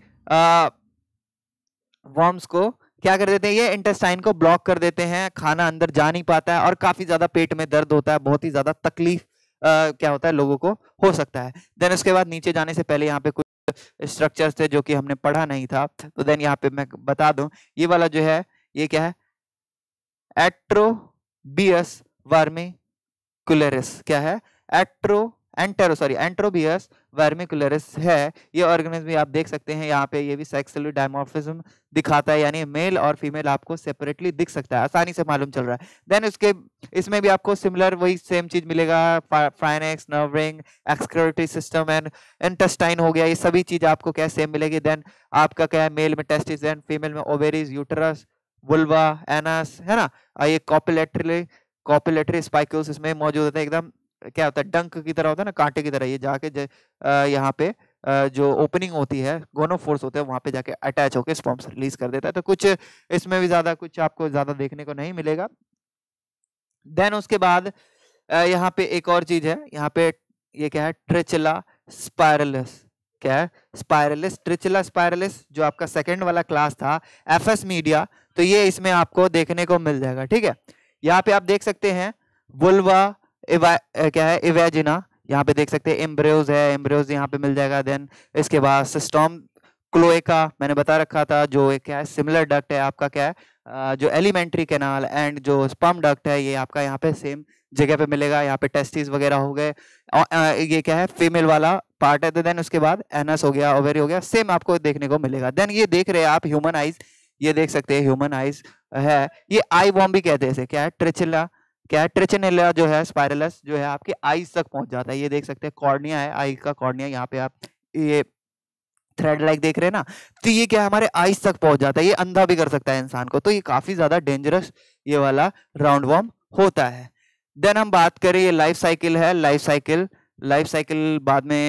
वॉर्म्स को क्या कर देते हैं ये इंटेस्टाइन को ब्लॉक कर देते हैं खाना अंदर जा नहीं पाता है और काफी ज्यादा पेट में दर्द होता है बहुत ही ज्यादा तकलीफ आ, क्या होता है लोगों को हो सकता है देन उसके बाद नीचे जाने से पहले यहाँ पे कुछ स्ट्रक्चर्स थे जो कि हमने पढ़ा नहीं था तो देन यहाँ पे मैं बता दूं ये वाला जो है ये क्या है एट्रोबियस वार्मिकुलरिस क्या है एट्रो एंटेरो सॉरी एंट्रोबियस वर्मिकुलरिस है ये ऑर्गेनिज्म भी आप देख सकते हैं यहाँ पे ये भी सेक्सुअल डायमोफिज्म दिखाता है यानी मेल और फीमेल आपको सेपरेटली दिख सकता है आसानी से मालूम चल रहा है देन उसके इसमें भी आपको सिमिलर वही सेम चीज मिलेगा pharynx nerve ring system and intestine हो गया ये सभी चीज आपको क्या सेम मिलेगी देन आपका क्या है मेल में टेस्टिस एंड फीमेल में ओवेरिज यूटरस वुलवा एनस है ना ये कॉपिलेटरी कॉपिलेटरी स्पाइक्यूल्स इसमें मौजूद होते हैं एकदम क्या होता है डंक की तरह होता है ना कांटे की तरह ये जाके यहाँ पे जो ओपनिंग होती है गोनो फोर्स होते हैं वहाँ पे जाके अटैच होके स्पॉम्स रिलीज कर देता है तो कुछ इसमें भी ज़्यादा कुछ आपको ज़्यादा देखने को नहीं मिलेगा देन उसके बाद यहाँ पे एक और चीज़ है यहाँ पे ये क्या है ट्रिचला स्पायरलेस क्या है स्पायरलेस ट्रिचला स्पायरलेस जो आपका सेकेंड वाला क्लास था एफ मीडिया तो ये इसमें आपको देखने को मिल जाएगा ठीक है यहाँ पे आप देख सकते हैं बुलवा क्या है इवेजिना यहाँ पे देख सकते हैं एम्ब्रियोज है एम्ब्रियोज यहाँ पे मिल जाएगा देन इसके बाद सिस्टॉम क्लोएका मैंने बता रखा था जो क्या है सिमिलर डक्ट है आपका क्या है जो एलिमेंट्री कैनाल एंड जो स्पम डक्ट है ये आपका यहाँ पे सेम जगह पे मिलेगा यहाँ पे टेस्टिस वगैरह हो गए ये क्या है फीमेल वाला पार्ट है तो देन उसके बाद एनस हो गया ओवेरी हो गया सेम आपको देखने को मिलेगा देन ये देख रहे हैं आप ह्यूमन आइज ये देख सकते हैं ह्यूमन आइज है ये आई बॉम्ब भी कहते हैं क्या है ट्रिचिला क्या है जो है स्पायरलस जो है आपके आईज तक पहुंच जाता है ये देख सकते हैं कॉर्निया है आई का कॉर्निया यहाँ पे आप ये थ्रेड लाइक देख रहे हैं ना तो ये क्या हमारे आईज तक पहुंच जाता है ये अंधा भी कर सकता है इंसान को तो ये काफी ज्यादा डेंजरस ये वाला राउंड वॉर्म होता है देन हम बात करें ये लाइफ साइकिल है लाइफ साइकिल लाइफ साइकिल बाद में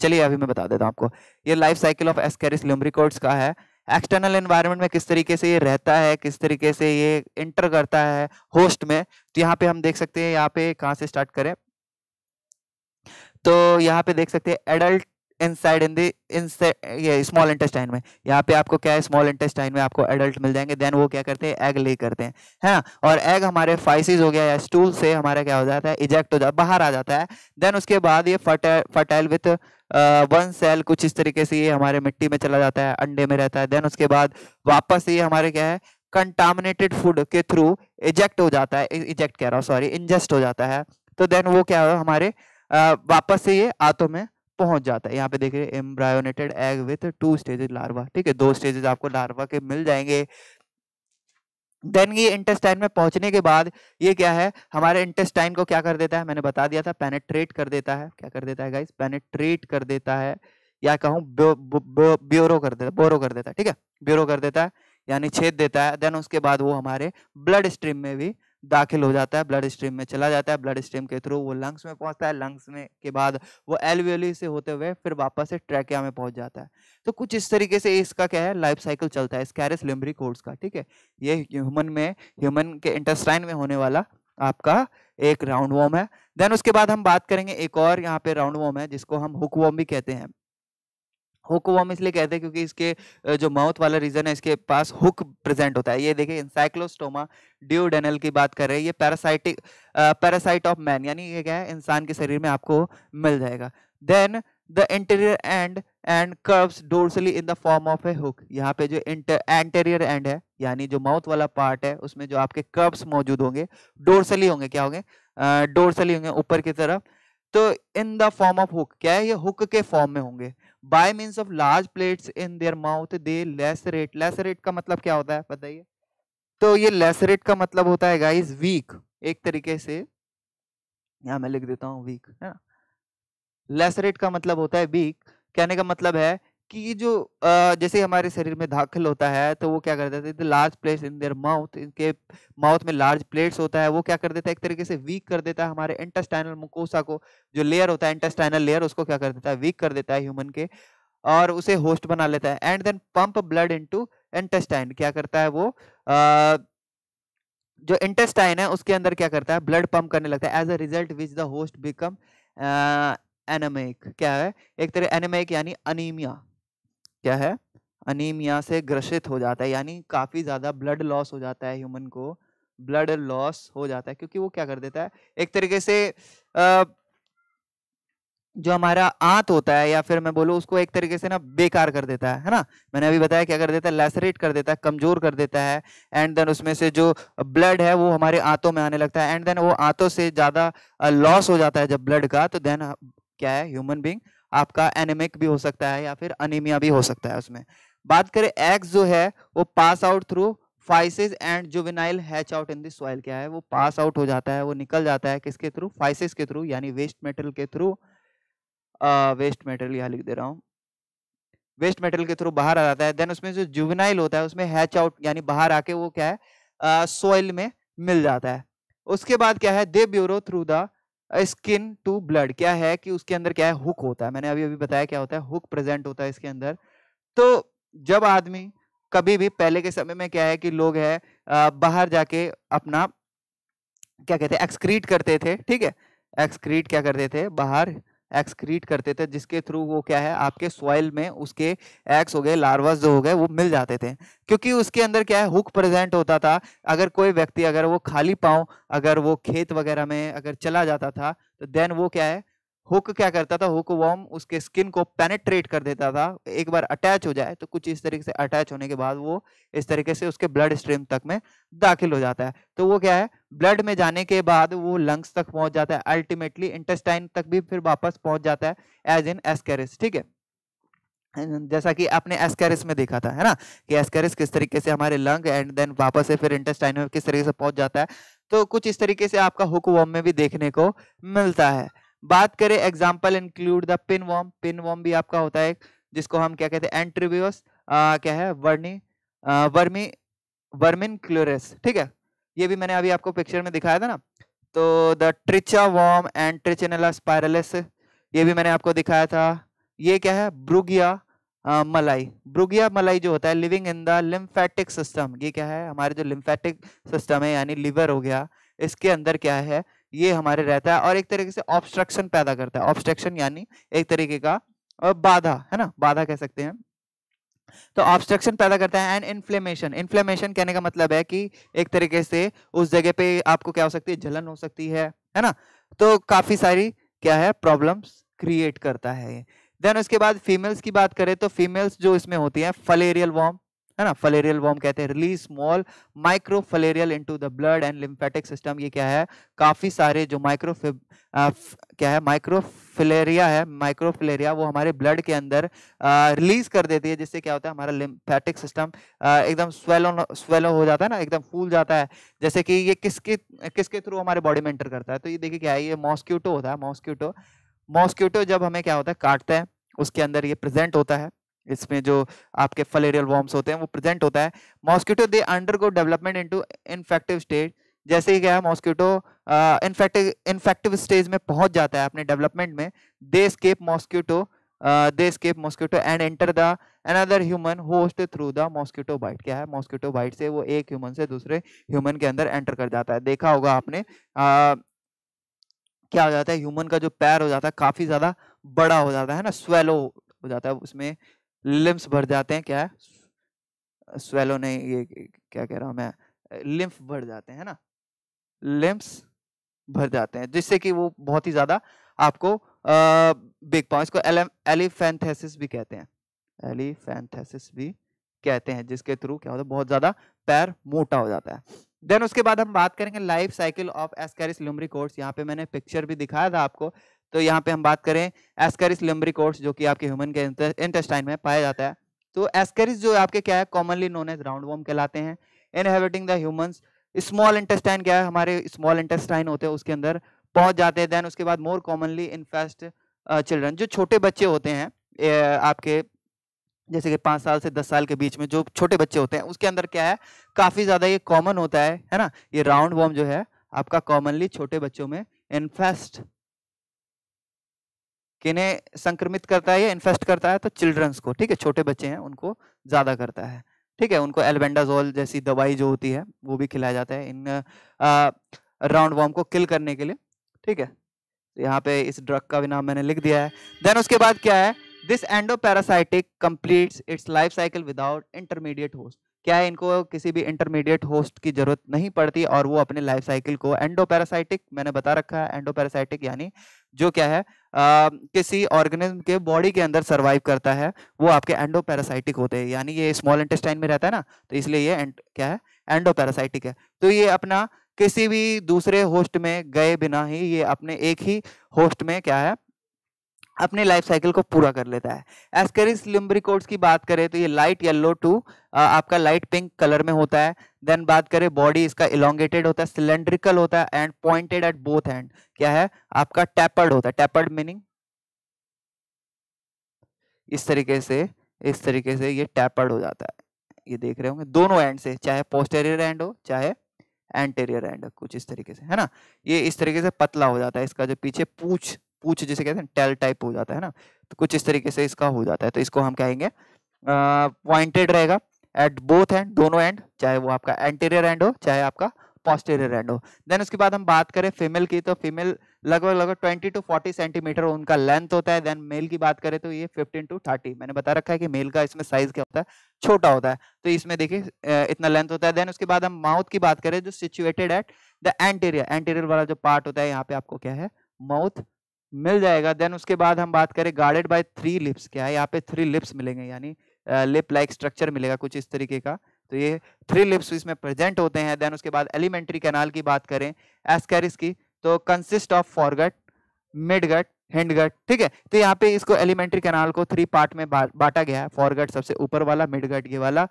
चलिए अभी मैं बता देता हूँ आपको ये life cycle of ascaris lumbricoides का है एक्सटर्नल एनवायरनमेंट में किस तरीके से ये रहता है किस तरीके से ये इंटर करता है होस्ट में तो यहाँ पे हम देख सकते हैं यहाँ पे कहाँ से स्टार्ट करें तो यहाँ पे देख सकते हैं एडल्ट इनसाइड इन दी इन ये स्मॉल इंटेस्टाइन में यहाँ पे आपको क्या है स्मॉल इंटेस्टाइन में आपको एडल्ट मिल जाएंगे देन वो क्या करते हैं एग ले करते हैं है हाँ, ना और एग हमारे फाइसिस हो गया या स्टूल से हमारा क्या हो जाता है इजेक्ट हो जाता है बाहर आ जाता है देन उसके बाद ये fertile fertile with one cell कुछ इस तरीके से ये हमारे मिट्टी में चला जाता है अंडे में रहता है देन उसके बाद वापस ये हमारे क्या है कंटामिनेटेड फूड के थ्रू इजेक्ट हो जाता है इजेक्ट e, कह रहा हूँ सॉरी इंजेस्ट हो जाता है तो देन वो क्या हो हमारे आ, वापस से ये आतों में पहुंच जाता है यहाँ पे देखिए embryonated egg with two stages larva ठीक है दो स्टेजेस आपको लार्वा के मिल जाएंगे देन ये इंटेस्टाइन में पहुंचने के बाद ये क्या है हमारे इंटेस्टाइन को क्या कर देता है मैंने बता दिया था पेनेट्रेट कर देता है क्या कर देता है गाइस पेनेट्रेट कर देता है या कहूँ ब्योरो कर देता बोरो कर देता है ठीक है ब्योरो कर देता है यानी छेद देता है देन उसके बाद वो हमारे ब्लड स्ट्रीम में भी दाखिल हो जाता है ब्लड स्ट्रीम में चला जाता है ब्लड स्ट्रीम के थ्रू वो लंग्स में पहुंचता है लंग्स में के बाद वो एलवेली से होते हुए फिर वापस से ट्रैकिया में पहुंच जाता है तो कुछ इस तरीके से इसका क्या है लाइफ साइकिल चलता है स्कैरिस लिम्बरी कोर्स का ठीक है ये ह्यूमन में ह्यूमन के इंटेस्टाइन में होने वाला आपका एक राउंड वॉम है देन उसके बाद हम बात करेंगे एक और यहाँ पे राउंड वॉम है जिसको हम हुक वॉम भी कहते हैं हुक हम इसलिए कहते हैं क्योंकि इसके जो माउथ वाला रीजन है इसके पास हुक प्रेजेंट होता है ये देखिए इंसाइक्लोस्टोमा ड्यूडेनल की बात कर रहे हैं ये पैरासाइटिक पैरासाइट ऑफ मैन यानी ये क्या है इंसान के शरीर में आपको मिल जाएगा then the interior end end curves dorsally in the form of a hook यहाँ पे जो एंटेरियर एंड है यानी जो माउथ वाला पार्ट है उसमें जो आपके कर्व्स मौजूद होंगे डोर्सली होंगे क्या होंगे डोर्सली होंगे ऊपर की तरफ तो in the form of hook क्या है ये हुक के फॉर्म में होंगे by mean of large plates in their mouth they lacerate lacerate का मतलब क्या होता है बताइए तो ये लेसरेट का मतलब होता है गाइज वीक एक तरीके से यहां मैं लिख देता हूँ वीक है ना लेसरेट का मतलब होता है वीक कहने का मतलब है कि ये जो जैसे हमारे शरीर में दाखिल होता है तो वो क्या कर देता है large plates in their mouth इनके माउथ में लार्ज प्लेट्स होता है वो क्या कर देता है एक तरीके से वीक कर देता है हमारे इंटेस्टाइनल मुकोसा को जो लेयर होता है इंटेस्टाइनल लेयर उसको क्या कर देता है वीक कर देता है ह्यूमन के और उसे होस्ट बना लेता है and then pump blood to intestine क्या करता है वो आ, जो इंटेस्टाइन है उसके अंदर क्या करता है ब्लड पंप करने लगता है as a result which the host become anaemic क्या है एक तरह एनेमिक यानी अनीमिया क्या है अनिमिया से ग्रसित हो जाता है यानी काफ़ी ज़्यादा ब्लड लॉस हो जाता है ह्यूमन को ब्लड लॉस हो जाता है क्योंकि वो क्या कर देता है एक तरीके से जो हमारा आंत होता है या फिर मैं बोलू उसको एक तरीके से ना बेकार कर देता है है ना मैंने अभी बताया क्या कर देता है लेसरेट कर देता है कमजोर कर देता है एंड देन उसमें से जो ब्लड है वो हमारे आंतों में आने लगता है एंड देन वो आंतों से ज़्यादा लॉस हो जाता है जब ब्लड का तो देन क्या है ह्यूमन बींग आपका एनेमिक भी हो सकता है या फिर अनिमिया भी हो सकता है उसमें बात करें एक्स जो है वो pass out through faeces and juvenile hatch out in this soil क्या है वो पास आउट हो जाता है वो निकल जाता है किसके थ्रू फाइसिस के थ्रू यानी वेस्ट मेटल के थ्रू वेस्ट मेटल यहाँ लिख दे रहा हूँ वेस्ट मेटल के थ्रू बाहर आ जाता है देन उसमें जो जुवेनाइल होता है उसमें हैच आउट यानी बाहर आके वो क्या है सॉइल में मिल जाता है उसके बाद क्या है they burrow through the skin to blood क्या है कि उसके अंदर क्या है हुक होता है मैंने अभी अभी बताया क्या होता है हुक प्रेजेंट होता है इसके अंदर तो जब आदमी कभी भी पहले के समय में क्या है कि लोग है बाहर जाके अपना क्या कहते हैं एक्सक्रीट करते थे ठीक है एक्सक्रीट क्या करते थे बाहर एक्सक्रीट करते थे जिसके थ्रू वो क्या है आपके सॉइल में उसके एक्स हो गए लार्वास जो हो गए वो मिल जाते थे क्योंकि उसके अंदर क्या है हुक प्रेजेंट होता था अगर कोई व्यक्ति अगर वो खाली पाँव अगर वो खेत वगैरह में अगर चला जाता था तो देन वो क्या है हुक क्या करता था हुक वॉर्म उसके स्किन को पेनेट्रेट कर देता था एक बार अटैच हो जाए तो कुछ इस तरीके से अटैच होने के बाद वो इस तरीके से उसके ब्लड स्ट्रीम तक में दाखिल हो जाता है तो वो क्या है ब्लड में जाने के बाद वो लंग्स तक पहुंच जाता है अल्टीमेटली इंटेस्टाइन तक भी फिर वापस पहुंच जाता है एज इन एस्केरिस ठीक है जैसा कि आपने एस्केरिस में देखा था है ना कि एस्केरिस किस तरीके से हमारे लंग एंड देन वापस से फिर इंटेस्टाइन में किस तरीके से पहुंच जाता है तो कुछ इस तरीके से आपका हुक वॉर्म में भी देखने को मिलता है बात करें example include the pin worm pin worm भी आपका होता है जिसको हम क्या कहते हैं एंट्रीबियोस क्या है वर्नी आ, वर्मी वर्मिन क्लोरस ठीक है ये भी मैंने अभी आपको पिक्चर में दिखाया था ना तो द ट्रिचा वॉम एंड ट्रिचनला स्पायरलेस ये भी मैंने आपको दिखाया था ये क्या है ब्रुगिया आ, मलाई ब्रुगिया मलाई जो होता है living in the lymphatic system ये क्या है हमारे जो लिम्फेटिक सिस्टम है यानी लिवर हो गया इसके अंदर क्या है ये हमारे रहता है और एक तरीके से ऑब्स्ट्रक्शन पैदा करता है ऑब्स्ट्रक्शन यानी एक तरीके का बाधा है ना बाधा कह सकते हैं तो ऑब्स्ट्रक्शन पैदा करता है एंड इन्फ्लेमेशन इन्फ्लेमेशन कहने का मतलब है कि एक तरीके से उस जगह पे आपको क्या हो सकती है जलन हो सकती है है ना तो काफ़ी सारी क्या है प्रॉब्लम्स क्रिएट करता है देन उसके बाद फीमेल्स की बात करें तो फीमेल्स जो इसमें होती हैं फलेरियल वॉम है ना फलेरियल वॉर्म कहते हैं release small micro filarial into the blood and lymphatic system ये क्या है काफ़ी सारे जो माइक्रो क्या है माइक्रोफिलेरिया है माइक्रोफिलेरिया वो हमारे ब्लड के अंदर रिलीज कर देती है जिससे क्या होता है हमारा लिम्फेटिक सिस्टम एकदम स्वेलो स्वेलो हो जाता है ना एकदम फूल जाता है जैसे कि ये किसके किसके थ्रू हमारे बॉडी में एंटर करता है तो ये देखिए क्या है ये मॉस्क्यूटो होता है मॉस्क्यूटो मॉस्क्यूटो जब हमें क्या होता है काटते हैं उसके अंदर ये प्रेजेंट होता है इसमें जो आपके फलेरियल वॉर्म्स होते हैं वो प्रेजेंट होता है mosquito they undergo development into infective stage जैसे ही क्या मॉस्किटो इन्फेक्टिव इन्फेक्टिव स्टेज में पहुंच जाता है अपने डेवलपमेंट में they escape mosquito they escape mosquito and enter the another human host through the mosquito bite क्या है मॉस्किटो बाइट से वो एक ह्यूमन से दूसरे ह्यूमन के अंदर एंटर कर जाता है देखा होगा आपने uh, क्या हो जाता है ह्यूमन का जो पैर हो जाता है काफ़ी ज़्यादा बड़ा हो जाता है ना स्वेलो हो जाता है उसमें लिम्स भर जाते हैं क्या है स्वेलो नहीं ये क्या कह रहा हूँ मैं लिम्फ भर जाते हैं ना लिम्फ्स भर जाते हैं जिससे कि वो बहुत ही ज़्यादा आपको बिग पाओ इसको एलिफेंथेसिस भी कहते हैं एलिफेंथेसिस भी कहते हैं जिसके थ्रू क्या होता है बहुत ज़्यादा पैर मोटा हो जाता है देन उसके बाद हम बात करेंगे life cycle of ascaris lumbricoides यहाँ पे मैंने पिक्चर भी दिखाया था आपको तो यहाँ पे हम बात करें एस्करिस लिम्बरी कोर्स जो कि आपके ह्यूमन के इंटेस्टाइन में पाया जाता है तो एस्करिस जो आपके क्या है commonly known as round worm कहलाते हैं inhabiting the human small intestine क्या है हमारे स्मॉल इंटेस्टाइन होते हैं उसके अंदर पहुंच जाते हैं देन उसके बाद मोर कॉमनली इन्फेस्ट चिल्ड्रन जो छोटे बच्चे होते हैं आपके जैसे कि पाँच साल से दस साल के बीच में जो छोटे बच्चे होते हैं उसके अंदर क्या है काफ़ी ज़्यादा ये कॉमन होता है है ना ये राउंड वॉम जो है आपका कॉमनली छोटे बच्चों में इन्फेस्ट किन्हें संक्रमित करता है या इन्फेस्ट करता है तो चिल्ड्रंस को ठीक है छोटे बच्चे हैं उनको ज़्यादा करता है ठीक है उनको एल्बेंडाजोल जैसी दवाई जो होती है वो भी खिलाया जाता है इन राउंड वॉर्म को किल करने के लिए ठीक है तो यहाँ पे इस ड्रग का भी नाम मैंने लिख दिया है देन उसके बाद क्या है this endoparasitic completes its life cycle without intermediate host क्या इनको किसी भी इंटरमीडिएट होस्ट की जरूरत नहीं पड़ती और वो अपने लाइफ साइकिल को एंडोपैरासाइटिक मैंने बता रखा है एंडोपैरासाइटिक यानी जो क्या है आ, किसी ऑर्गेनिज्म के बॉडी के अंदर सर्वाइव करता है वो आपके एंडोपैरासाइटिक होते हैं यानी ये स्मॉल इंटेस्टाइन में रहता है ना तो इसलिए ये एंड, क्या है एंडोपैरासाइटिक है तो ये अपना किसी भी दूसरे होस्ट में गए बिना ही ये अपने एक ही होस्ट में क्या है अपने लाइफ साइकिल को पूरा कर लेता है एस्केरिस लिम्ब्रिकोड्स की बात करें तो ये लाइट येलो टू आपका लाइट पिंक कलर में होता है देन बात करें बॉडी इसका इलोंगेटेड होता है सिलेंड्रिकल होता है and pointed at both end क्या है आपका टैपर्ड होता है टैपर्ड मीनिंग इस तरीके से इस तरीके से ये टैपर्ड हो जाता है ये देख रहे होंगे दोनों एंड से चाहे पोस्टेरियर एंड हो चाहे एंटेरियर एंड कुछ इस तरीके से है ना ये इस तरीके से पतला हो जाता है इसका जो पीछे पूछ पूछ जिसे कहते हैं टेल टाइप हो जाता है ना तो कुछ इस तरीके से इसका हो जाता है तो इसको हम कहेंगे पॉइंटेड रहेगा एट बोथ एंड दोनों एंड चाहे वो आपका एंटीरियर एंड हो चाहे आपका पॉस्टेरियर एंड हो देन उसके बाद हम बात करें फीमेल की तो फीमेल लगभग लगभग ट्वेंटी टू फोर्टी सेंटीमीटर उनका लेंथ होता है देन मेल की बात करें तो ये फिफ्टीन टू थर्टी मैंने बता रखा है कि मेल का इसमें साइज क्या होता है छोटा होता है तो इसमें देखिए इतना लेंथ होता है देन उसके बाद हम माउथ की बात करें जो situated at the anterior anterior वाला जो पार्ट होता है यहाँ पे आपको क्या है माउथ मिल जाएगा देन उसके बाद हम बात करें गार्डेड बाय थ्री लिप्स क्या है यहाँ पे थ्री लिप्स मिलेंगे यानी लिप लाइक स्ट्रक्चर मिलेगा कुछ इस तरीके का तो ये थ्री लिप्स इसमें प्रेजेंट होते हैं देन उसके बाद एलिमेंट्री कैनाल की बात करें एसकेरिस की तो consist of foregut midgut hindgut ठीक है तो यहाँ पे इसको एलिमेंट्री कैनाल को थ्री पार्ट में बा, बांटा गया है फॉरगट सबसे ऊपर वाला मिडगट ये वाला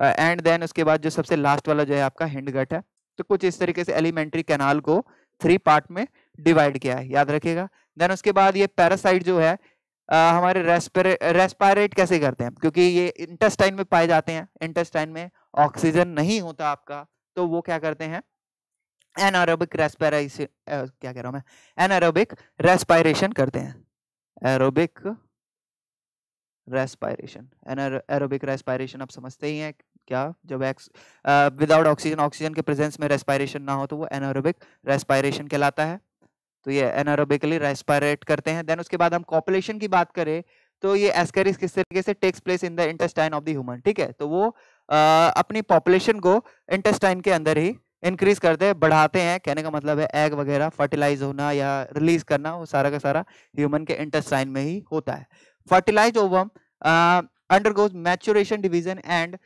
एंड देन उसके बाद जो सबसे लास्ट वाला जो है आपका हिंडगट है तो कुछ इस तरीके से एलिमेंट्री कैनाल को थ्री पार्ट में डिवाइड किया है याद रखिएगा देन उसके बाद ये पैरासाइट जो है आ, हमारे रेस्पायरेट कैसे करते हैं क्योंकि ये इंटेस्टाइन में पाए जाते हैं इंटेस्टाइन में ऑक्सीजन नहीं होता आपका तो वो क्या करते हैं एनारोबिक रेस्पायरेशन क्या कह रहा हूँ मैं एनारोबिक रेस्पायरेशन करते हैं एरोबिक रेस्पायरेशन एरोबिक रेस्पायरेशन आप समझते ही हैं क्या जब एक्स विदाउट ऑक्सीजन ऑक्सीजन के प्रेजेंस में रेस्पायरेशन ना हो तो वो एनारोबिक रेस्पायरेशन कहलाता है तो ये एनारोबिकली रेस्पायरेट करते हैं देन उसके बाद हम कॉपुलेशन की बात करें तो ये एस्केरिस किस तरीके से takes place in the intestine of the human ठीक है तो वो आ, अपनी पॉपुलेशन को इंटेस्टाइन के अंदर ही इंक्रीज करते हैं बढ़ाते हैं कहने का मतलब है एग वगैरह फर्टिलाइज होना या रिलीज करना वो सारा का सारा ह्यूमन के इंटेस्टाइन में ही होता है fertilise ovum undergoes maturation division and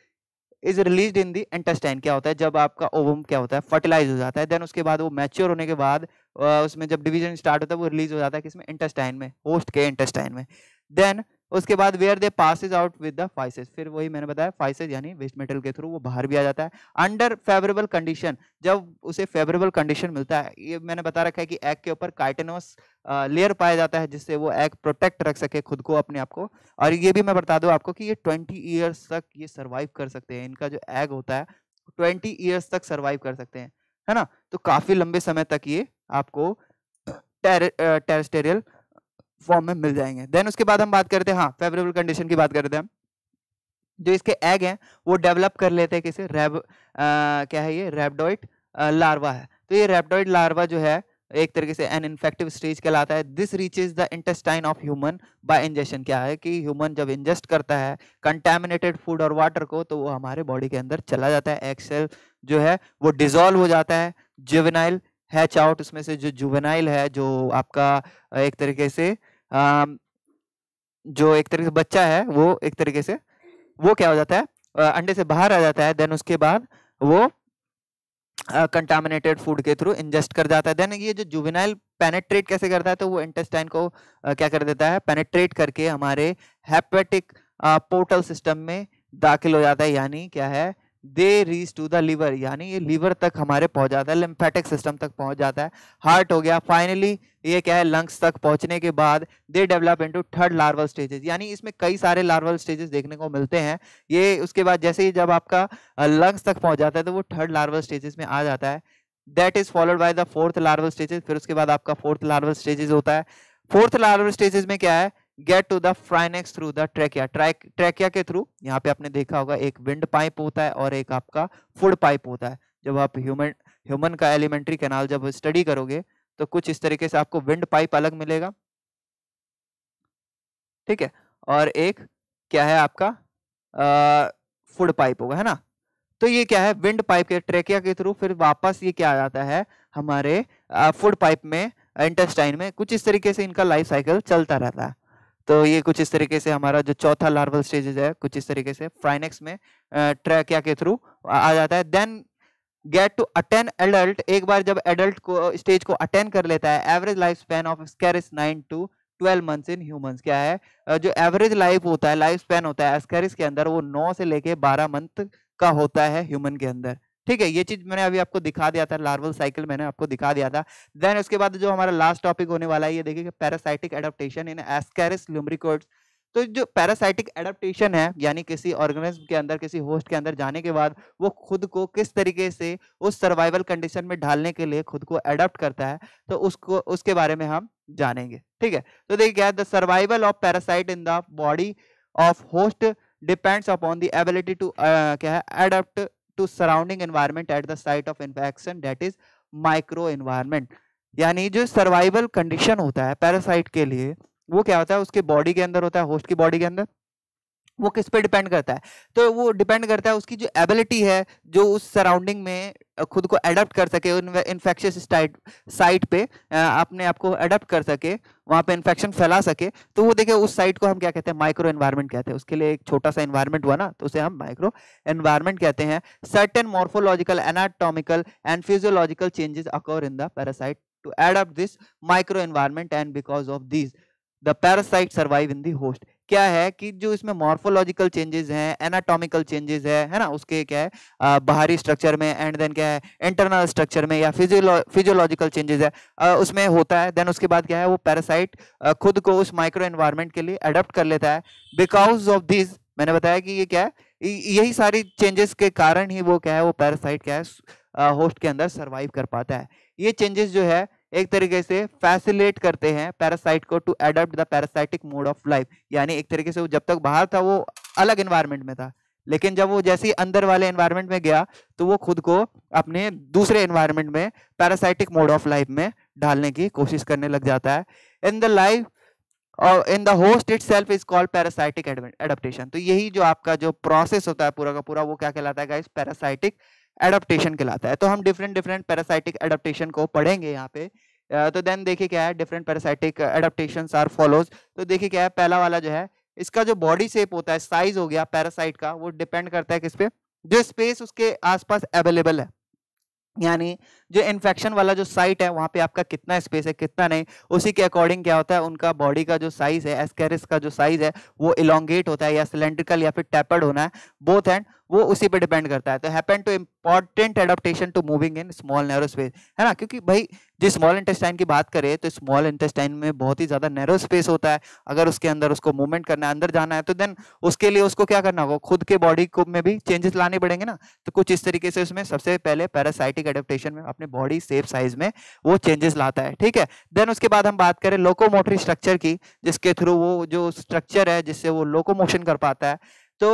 is release in the intestine क्या होता है जब आपका ओवम क्या होता है फर्टिलाइज हो जाता है देन उसके बाद वो मैच्योर होने के बाद उसमें जब डिवीजन स्टार्ट होता है वो रिलीज हो जाता है किसमें इंटेस्टाइन में होस्ट के इंटेस्टाइन में देन उसके बाद where they passes out with the faeces फिर वही मैंने बताया फाइसेस यानी वेस्ट मेटल के थ्रू वो बाहर भी आ जाता है अंडर फेवरेबल कंडीशन जब उसे फेवरेबल कंडीशन मिलता है ये मैंने बता रखा है कि एग के ऊपर काइटेनोस लेयर पाया जाता है जिससे वो एग प्रोटेक्ट रख सके खुद को अपने आप को और ये भी मैं बता दूँ आपको कि ये ट्वेंटी ईयर्स तक ये सर्वाइव कर सकते हैं इनका जो एग होता है ट्वेंटी ईयर्स तक सर्वाइव कर सकते हैं है ना तो काफी लंबे समय तक ये आपको टेरेस्टेरियल फॉर्म में मिल जाएंगे देन उसके बाद हम बात करते हैं हाँ फेवरेबल कंडीशन की बात करते हैं जो इसके एग हैं वो डेवलप कर लेते हैं किसे रेब आ, क्या है ये रेबडोइट लार्वा है तो ये रेबडोइड लार्वा जो है एक तरीके से एन इन्फेक्टिव स्टेज कहलाता है this reaches the intestine of human by ingestion क्या है कि ह्यूमन जब इंजेस्ट करता है कंटेमिनेटेड फूड और वाटर को तो वो हमारे बॉडी के अंदर चला जाता है एक्सेल जो है वो डिजोल्व हो जाता है जुवेनाइल हैच आउट उसमें से जो जुवेनाइल है जो आपका एक तरीके से आ, जो एक तरीके से बच्चा है वो एक तरीके से वो क्या हो जाता है आ, अंडे से बाहर आ जाता है देन उसके बाद वो कंटामिनेटेड फूड के थ्रू इंजेस्ट कर जाता है देन ये जो जुवेनाइल पेनेट्रेट कैसे करता है तो वो इंटेस्टाइन को आ, क्या कर देता है पेनेट्रेट करके हमारे हैपेटिक पोर्टल सिस्टम में दाखिल हो जाता है यानी क्या है they reach to the liver यानी ये लीवर तक हमारे पहुंच जाता है लिम्फेटिक सिस्टम तक पहुंच जाता है हार्ट हो गया फाइनली ये क्या है लंग्स तक पहुंचने के बाद they develop into third larval stages यानी इसमें कई सारे लार्वल स्टेजेस देखने को मिलते हैं ये उसके बाद जैसे ही जब आपका लंग्स तक पहुंच जाता है तो वो थर्ड लार्वल स्टेजेस में आ जाता है that is followed by the fourth larval stages फिर उसके बाद आपका फोर्थ लार्वल स्टेजेस होता है फोर्थ लार्वल स्टेजेस में क्या है get to the pharynx through the trachea trachea के थ्रू यहाँ पे आपने देखा होगा एक विंड पाइप होता है और एक आपका फूड पाइप होता है जब आप ह्यूमन ह्यूमन का एलिमेंट्री कैनाल जब स्टडी करोगे तो कुछ इस तरीके से आपको विंड पाइप अलग मिलेगा ठीक है और एक क्या है आपका फूड पाइप होगा है ना तो ये क्या है विंड पाइप के ट्रेकिया के थ्रू फिर वापस ये क्या आ जाता है हमारे फूड पाइप में इंटेस्टाइन में कुछ इस तरीके से इनका लाइफ साइकिल चलता रहता है तो ये कुछ इस तरीके से हमारा जो चौथा लार्वल स्टेजेज है कुछ इस तरीके से फ्राइनेक्स में ट्रैकिया के थ्रू आ जाता है then get to attain adult एक बार जब एडल्ट को स्टेज को अटेन कर लेता है average life span of ascaris nine to twelve months in humans क्या है जो एवरेज लाइफ होता है लाइफ स्पैन होता है एस्कैरिस के अंदर वो नौ से लेके बारह मंथ का होता है ह्यूमन के अंदर ठीक है ये चीज मैंने अभी आपको दिखा दिया था लार्वल साइकिल मैंने आपको दिखा दिया था देन उसके बाद जो हमारा लास्ट टॉपिक होने वाला है ये देखिए parasitic adaptation in ascaris lumbricoides तो जो पैरासाइटिक एडप्टेशन है यानी किसी ऑर्गेनिज्म के अंदर किसी होस्ट के अंदर जाने के बाद वो खुद को किस तरीके से उस सर्वाइवल कंडीशन में ढालने के लिए खुद को एडप्ट करता है तो उसको उसके बारे में हम जानेंगे ठीक है तो देखिए क्या the survival of parasite in the body of host depends upon the ability to क्या है adapt to surrounding environment at the site of infection that is micro environment यानी जो सर्वाइवल कंडीशन होता है पैरासाइट के लिए वो क्या होता है उसके बॉडी के अंदर होता है होस्ट की बॉडी के अंदर वो किस पे डिपेंड करता है तो वो डिपेंड करता है उसकी जो एबिलिटी है जो उस सराउंडिंग में खुद को अडेप्ट कर सके इन्फेक्शियस साइट पे अपने आप को अडेप्ट कर सके वहाँ पे इन्फेक्शन फैला सके तो वो देखे उस साइट को हम क्या कहते हैं माइक्रो एनवायरमेंट कहते हैं उसके लिए एक छोटा सा इन्वायरमेंट हुआ ना तो उसे हम माइक्रो एनवायरनमेंट कहते हैं certain morphological anatomical and physiological changes occur in the parasite to this micro environment and because of this the parasite survive in the host क्या है कि जो इसमें मॉर्फोलॉजिकल चेंजेस हैं एनाटॉमिकल चेंजेस है है ना उसके क्या है आ, बाहरी स्ट्रक्चर में एंड देन क्या है इंटरनल स्ट्रक्चर में या फिजियोलॉजिकल चेंजेस है आ, उसमें होता है देन उसके बाद क्या है वो पैरासाइट खुद को उस माइक्रो एनवायरमेंट के लिए अडोप्ट कर लेता है बिकॉज ऑफ दिस मैंने बताया कि ये क्या है यही सारी चेंजेस के कारण ही वो क्या है वो पैरासाइट क्या है होस्ट के अंदर सर्वाइव कर पाता है ये चेंजेस जो है एक तरीके से फैसिलेट करते हैं पैरासाइट को to adapt the parasitic mode of life यानी एक तरीके से वो जब तक बाहर था वो अलग एनवायरनमेंट में था लेकिन जब वो जैसे ही अंदर वाले एनवायरनमेंट में गया तो वो खुद को अपने दूसरे एनवायरनमेंट में पैरासाइटिक मोड ऑफ लाइफ में ढालने की कोशिश करने लग जाता है in the life in the host itself is called parasitic adaptation तो यही जो आपका जो प्रोसेस होता है पूरा का पूरा वो क्या कहलाता है गाइस पैरासाइटिक एडप्टेशन कहलाता है तो हम डिफरेंट डिफरेंट पैरासाइटिक एडप्टेशन को पढ़ेंगे यहाँ पे तो देन देखिए क्या है different parasitic adaptation are follows तो देखिए क्या है पहला वाला जो है इसका जो बॉडी शेप होता है साइज हो गया पैरासाइट का वो डिपेंड करता है किस पे जो स्पेस उसके आसपास अवेलेबल है यानी जो इन्फेक्शन वाला जो साइट है वहाँ पे आपका कितना स्पेस है कितना नहीं उसी के अकॉर्डिंग क्या होता है उनका बॉडी का जो साइज है एस्केरिस का जो साइज है वो इलांगेट होता है या सिलेंड्रिकल या फिर टैपर्ड होना है बोथ एंड वो उसी पे डिपेंड करता है तो happen to important adaptation to moving in small narrow space है ना क्योंकि भाई जो स्मॉल इंटेस्टाइन की बात करें तो स्मॉल इंटेस्टाइन में बहुत ही ज़्यादा नैरो स्पेस होता है अगर उसके अंदर उसको मूवमेंट करना है अंदर जाना है तो देन उसके लिए उसको क्या करना होगा खुद के बॉडी को में भी चेंजेस लाने पड़ेंगे ना तो कुछ इस तरीके से उसमें सबसे पहले पैरासाइटिक एडोप्टेशन में अपने बॉडी सेफ साइज में वो चेंजेस लाता है ठीक है देन उसके बाद हम बात करें लोकोमोटरी स्ट्रक्चर की जिसके थ्रू वो जो स्ट्रक्चर है जिससे वो लोकोमोशन कर पाता है तो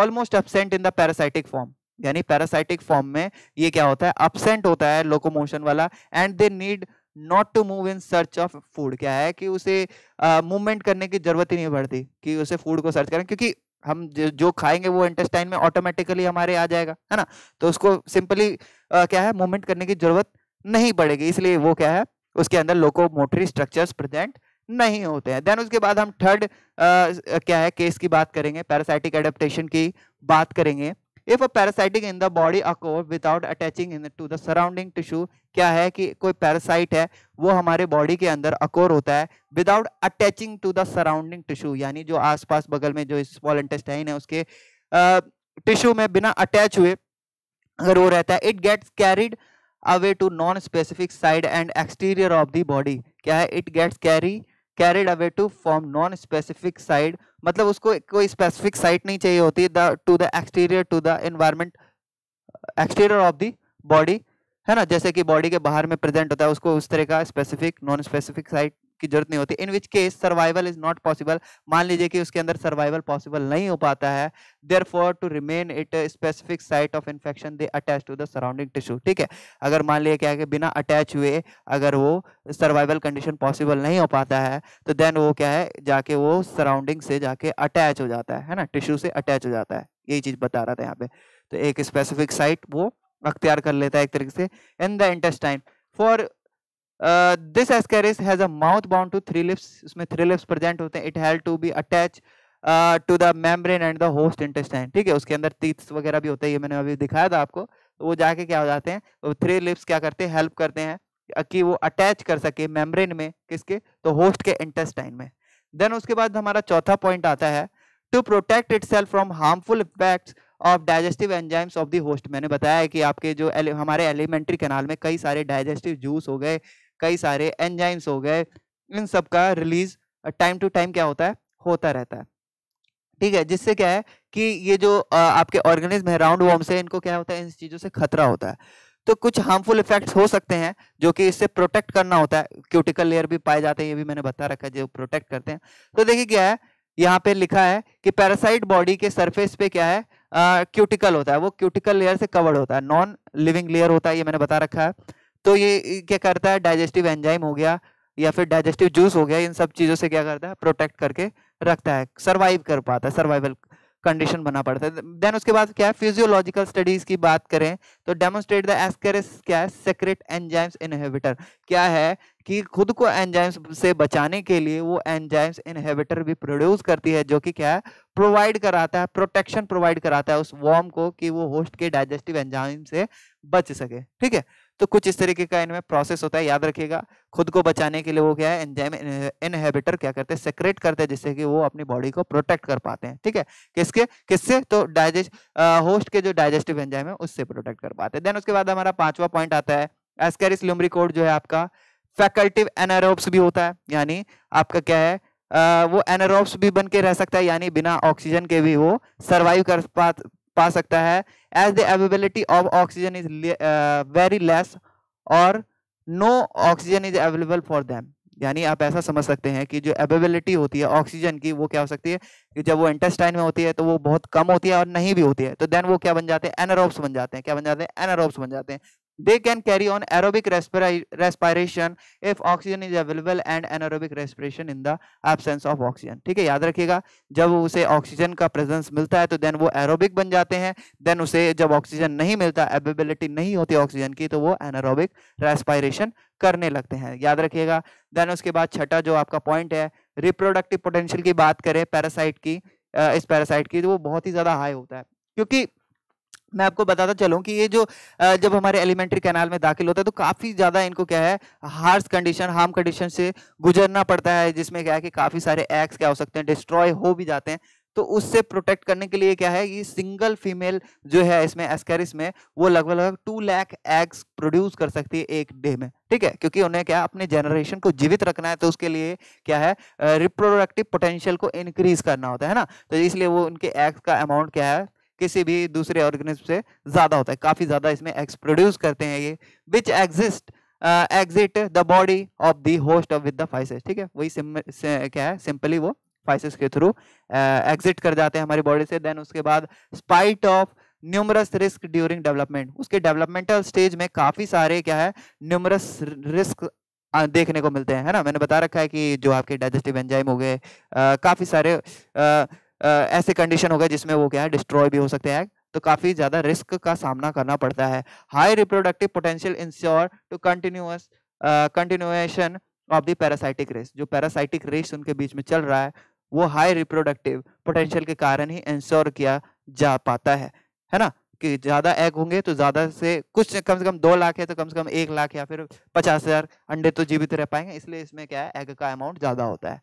almost absent in the parasitic form यानी पैरासाइटिक फॉर्म में ये क्या होता है अपसेंट होता है लोकोमोशन वाला and they need not to move in search of food क्या है कि उसे मूवमेंट uh, करने की जरूरत ही नहीं पड़ती कि उसे फूड को सर्च करें क्योंकि हम जो खाएंगे वो इंटेस्टाइन में ऑटोमेटिकली हमारे आ जाएगा है ना तो उसको सिंपली क्या है मूवमेंट करने की जरूरत नहीं पड़ेगी इसलिए वो क्या है उसके अंदर लोको मोटरी स्ट्रक्चर्स प्रेजेंट नहीं होते हैं देन उसके बाद हम थर्ड क्या है केस की बात करेंगे पैरासाइटिक एडेप्टेशन की बात करेंगे if a parasitic in the body occur without attaching in to the surrounding tissue क्या है कि कोई पैरासाइट है वो हमारे बॉडी के अंदर अकोर होता है without attaching to the surrounding tissue यानी जो आसपास बगल में जो स्मॉल इंटेस्टाइन है उसके टिश्यू में बिना अटैच हुए अगर वो रहता है it gets carried away to non specific side and exterior of the body क्या है it gets carry carried away to form non specific side मतलब उसको कोई स्पेसिफिक साइट नहीं चाहिए होती to the exterior to the environment exterior of the body है ना जैसे कि बॉडी के बाहर में प्रेजेंट होता है उसको उस तरह का स्पेसिफिक नॉन स्पेसिफिक साइट की जरूरत नहीं होती in which case survival is not possible मान लीजिए कि उसके अंदर सर्वाइवल पॉसिबल नहीं हो पाता है there for to remain it specific site of infection they attach to the surrounding tissue ठीक है अगर मान लिया क्या है कि बिना अटैच हुए अगर वो सर्वाइवल कंडीशन पॉसिबल नहीं हो पाता है तो देन वो क्या है जाके वो सराउंडिंग से जाके अटैच हो जाता है है ना टिश्यू से अटैच हो जाता है यही चीज़ बता रहा था यहाँ पे तो एक स्पेसिफिक साइट वो अख्तियार कर लेता है एक तरीके से in the intestine for this Ascaris has a mouth bound to three lips उसमें थ्री लिप्स प्रेजेंट होते हैं it had to be attach to the membrane and the host intestine ठीक है उसके अंदर तीथ वगैरह भी होते हैं ये मैंने अभी दिखाया था आपको तो वो जाके क्या हो जाते हैं तो थ्री लिप्स क्या करते हैं हेल्प करते हैं uh, कि वो अटैच कर सके मेम्ब्रेन में किसके तो होस्ट के इंटेस्टाइन में देन उसके बाद हमारा चौथा पॉइंट आता है to protect it from harmful effects of digestive enzymes of the host मैंने बताया है कि आपके जो एले, हमारे एलिमेंट्री कैनाल में कई सारे डाइजेस्टिव जूस हो गए कई सारे एंजाइम्स हो गए इन सब का रिलीज टाइम टू टाइम क्या होता है होता रहता है ठीक है जिससे क्या है कि ये जो आपके ऑर्गेनिज्म है राउंड वॉर्म से इनको क्या होता है इन चीज़ों से खतरा होता है तो कुछ हार्मफुल इफेक्ट्स हो सकते हैं जो कि इससे प्रोटेक्ट करना होता है क्यूटिकल लेयर भी पाए जाते हैं ये भी मैंने बता रखा है जो प्रोटेक्ट करते हैं तो देखिए क्या है यहाँ पे लिखा है कि पैरासाइट बॉडी के सरफेस पे क्या है क्यूटिकल होता है वो क्यूटिकल लेयर से कवर्ड होता है नॉन लिविंग लेयर होता है ये मैंने बता रखा है तो ये क्या करता है डाइजेस्टिव एंजाइम हो गया या फिर डाइजेस्टिव जूस हो गया इन सब चीज़ों से क्या करता है प्रोटेक्ट करके रखता है सर्वाइव कर पाता है सर्वाइवल कंडीशन बना पड़ता है देन उसके बाद क्या है फिजियोलॉजिकल स्टडीज की बात करें तो डेमोस्ट्रेट द एस्केरिस क्या है सेक्रेट एंजाइम्स इनहेबिटर क्या है कि खुद को एंजाइम्स से बचाने के लिए वो एंजाइम्स इनहेबिटर भी प्रोड्यूस करती है जो कि क्या है प्रोवाइड कराता है प्रोटेक्शन प्रोवाइड कराता है उस वॉर्म को कि वो होस्ट के डाइजेस्टिव एंजाइम से बच सके ठीक है तो कुछ इस तरीके का इनमें प्रोसेस होता है याद रखिएगा खुद को बचाने के लिए वो क्या है एंजाइम इनहेबिटर क्या करते हैं सेक्रेट करते हैं जिससे कि वो अपनी बॉडी को प्रोटेक्ट कर पाते हैं ठीक है किसके किससे तो डाइजेस्ट होस्ट के जो डाइजेस्टिव एंजाइम है उससे प्रोटेक्ट कर पाते हैं देन उसके बाद हमारा पांचवा पॉइंट आता है एस्कैरिस कोड जो है आपका फैकल्टिव एनारोब्स भी होता है यानी आपका क्या है आ, वो एनारोब्स भी बन के रह सकता है यानी बिना ऑक्सीजन के भी वो सर्वाइव कर पा पा सकता है as the availability of oxygen is very less और no oxygen is available for them यानी आप ऐसा समझ सकते हैं कि जो अवेबिलिटी होती है ऑक्सीजन की वो क्या हो सकती है कि जब वो इंटेस्टाइन में होती है तो वो बहुत कम होती है और नहीं भी होती है तो देन वो क्या बन जाते हैं एनारोब्स बन जाते हैं क्या बन जाते हैं एनारोब्स बन जाते हैं They can carry on aerobic respira respiration if oxygen is available and anaerobic respiration in the absence of oxygen. ठीक है याद रखिएगा जब उसे ऑक्सीजन का प्रेजेंस मिलता है तो देन वो एरोबिक बन जाते हैं देन उसे जब ऑक्सीजन नहीं मिलता एबिलिटी नहीं होती ऑक्सीजन की तो वो एनारोबिक रेस्पायरेशन करने लगते हैं याद रखिएगा देन उसके बाद छठा जो आपका पॉइंट है रिप्रोडक्टिव पोटेंशियल की बात करें पैरासाइट की इस पैरासाइट की तो वो बहुत ही ज़्यादा हाई होता है क्योंकि मैं आपको बताता चलूं कि ये जो जब हमारे एलिमेंट्री कैनाल में दाखिल होता है तो काफ़ी ज़्यादा इनको क्या है हार्स कंडीशन हार्म कंडीशन से गुजरना पड़ता है जिसमें क्या है कि काफ़ी सारे एग्स क्या हो सकते हैं डिस्ट्रॉय हो भी जाते हैं तो उससे प्रोटेक्ट करने के लिए क्या है ये सिंगल फीमेल जो है इसमें एस्केरिस में वो लगभग लगभग टू लैख एग्स प्रोड्यूस कर सकती है एक डे में ठीक है क्योंकि उन्हें क्या अपने जनरेशन को जीवित रखना है तो उसके लिए क्या है रिप्रोडक्टिव पोटेंशियल को इंक्रीज करना होता है ना तो इसलिए वो उनके एग्स का अमाउंट क्या है किसी भी दूसरे ऑर्गेनिज्म से ज़्यादा होता है काफ़ी ज़्यादा इसमें एक्स प्रोड्यूस करते हैं ये which exist exit the body of the host of with the faeces ठीक है वही क्या है सिंपली वो फाइसेस के थ्रू एग्जिट uh, कर जाते हैं हमारी बॉडी से देन उसके बाद spite of numerous risk during development उसके डेवलपमेंटल स्टेज में काफ़ी सारे क्या है न्यूमरस रिस्क uh, देखने को मिलते हैं है ना मैंने बता रखा है कि जो आपके डाइजेस्टिव एंजाइम हो गए uh, काफ़ी सारे ऐसे कंडीशन हो गए जिसमें वो क्या है डिस्ट्रॉय भी हो सकते हैं तो काफी ज्यादा रिस्क का सामना करना पड़ता है high reproductive potential ensure to continues continuation of the parasitic race जो पैरासाइटिक रेस उनके बीच में चल रहा है वो हाई रिप्रोडक्टिव पोटेंशियल के कारण ही इंश्योर किया जा पाता है है ना कि ज़्यादा एग होंगे तो ज़्यादा से कुछ कम से कम दो लाख है तो कम से कम एक लाख या फिर पचास हज़ार अंडे तो जीवित रह पाएंगे इसलिए इसमें क्या है एग का अमाउंट ज़्यादा होता है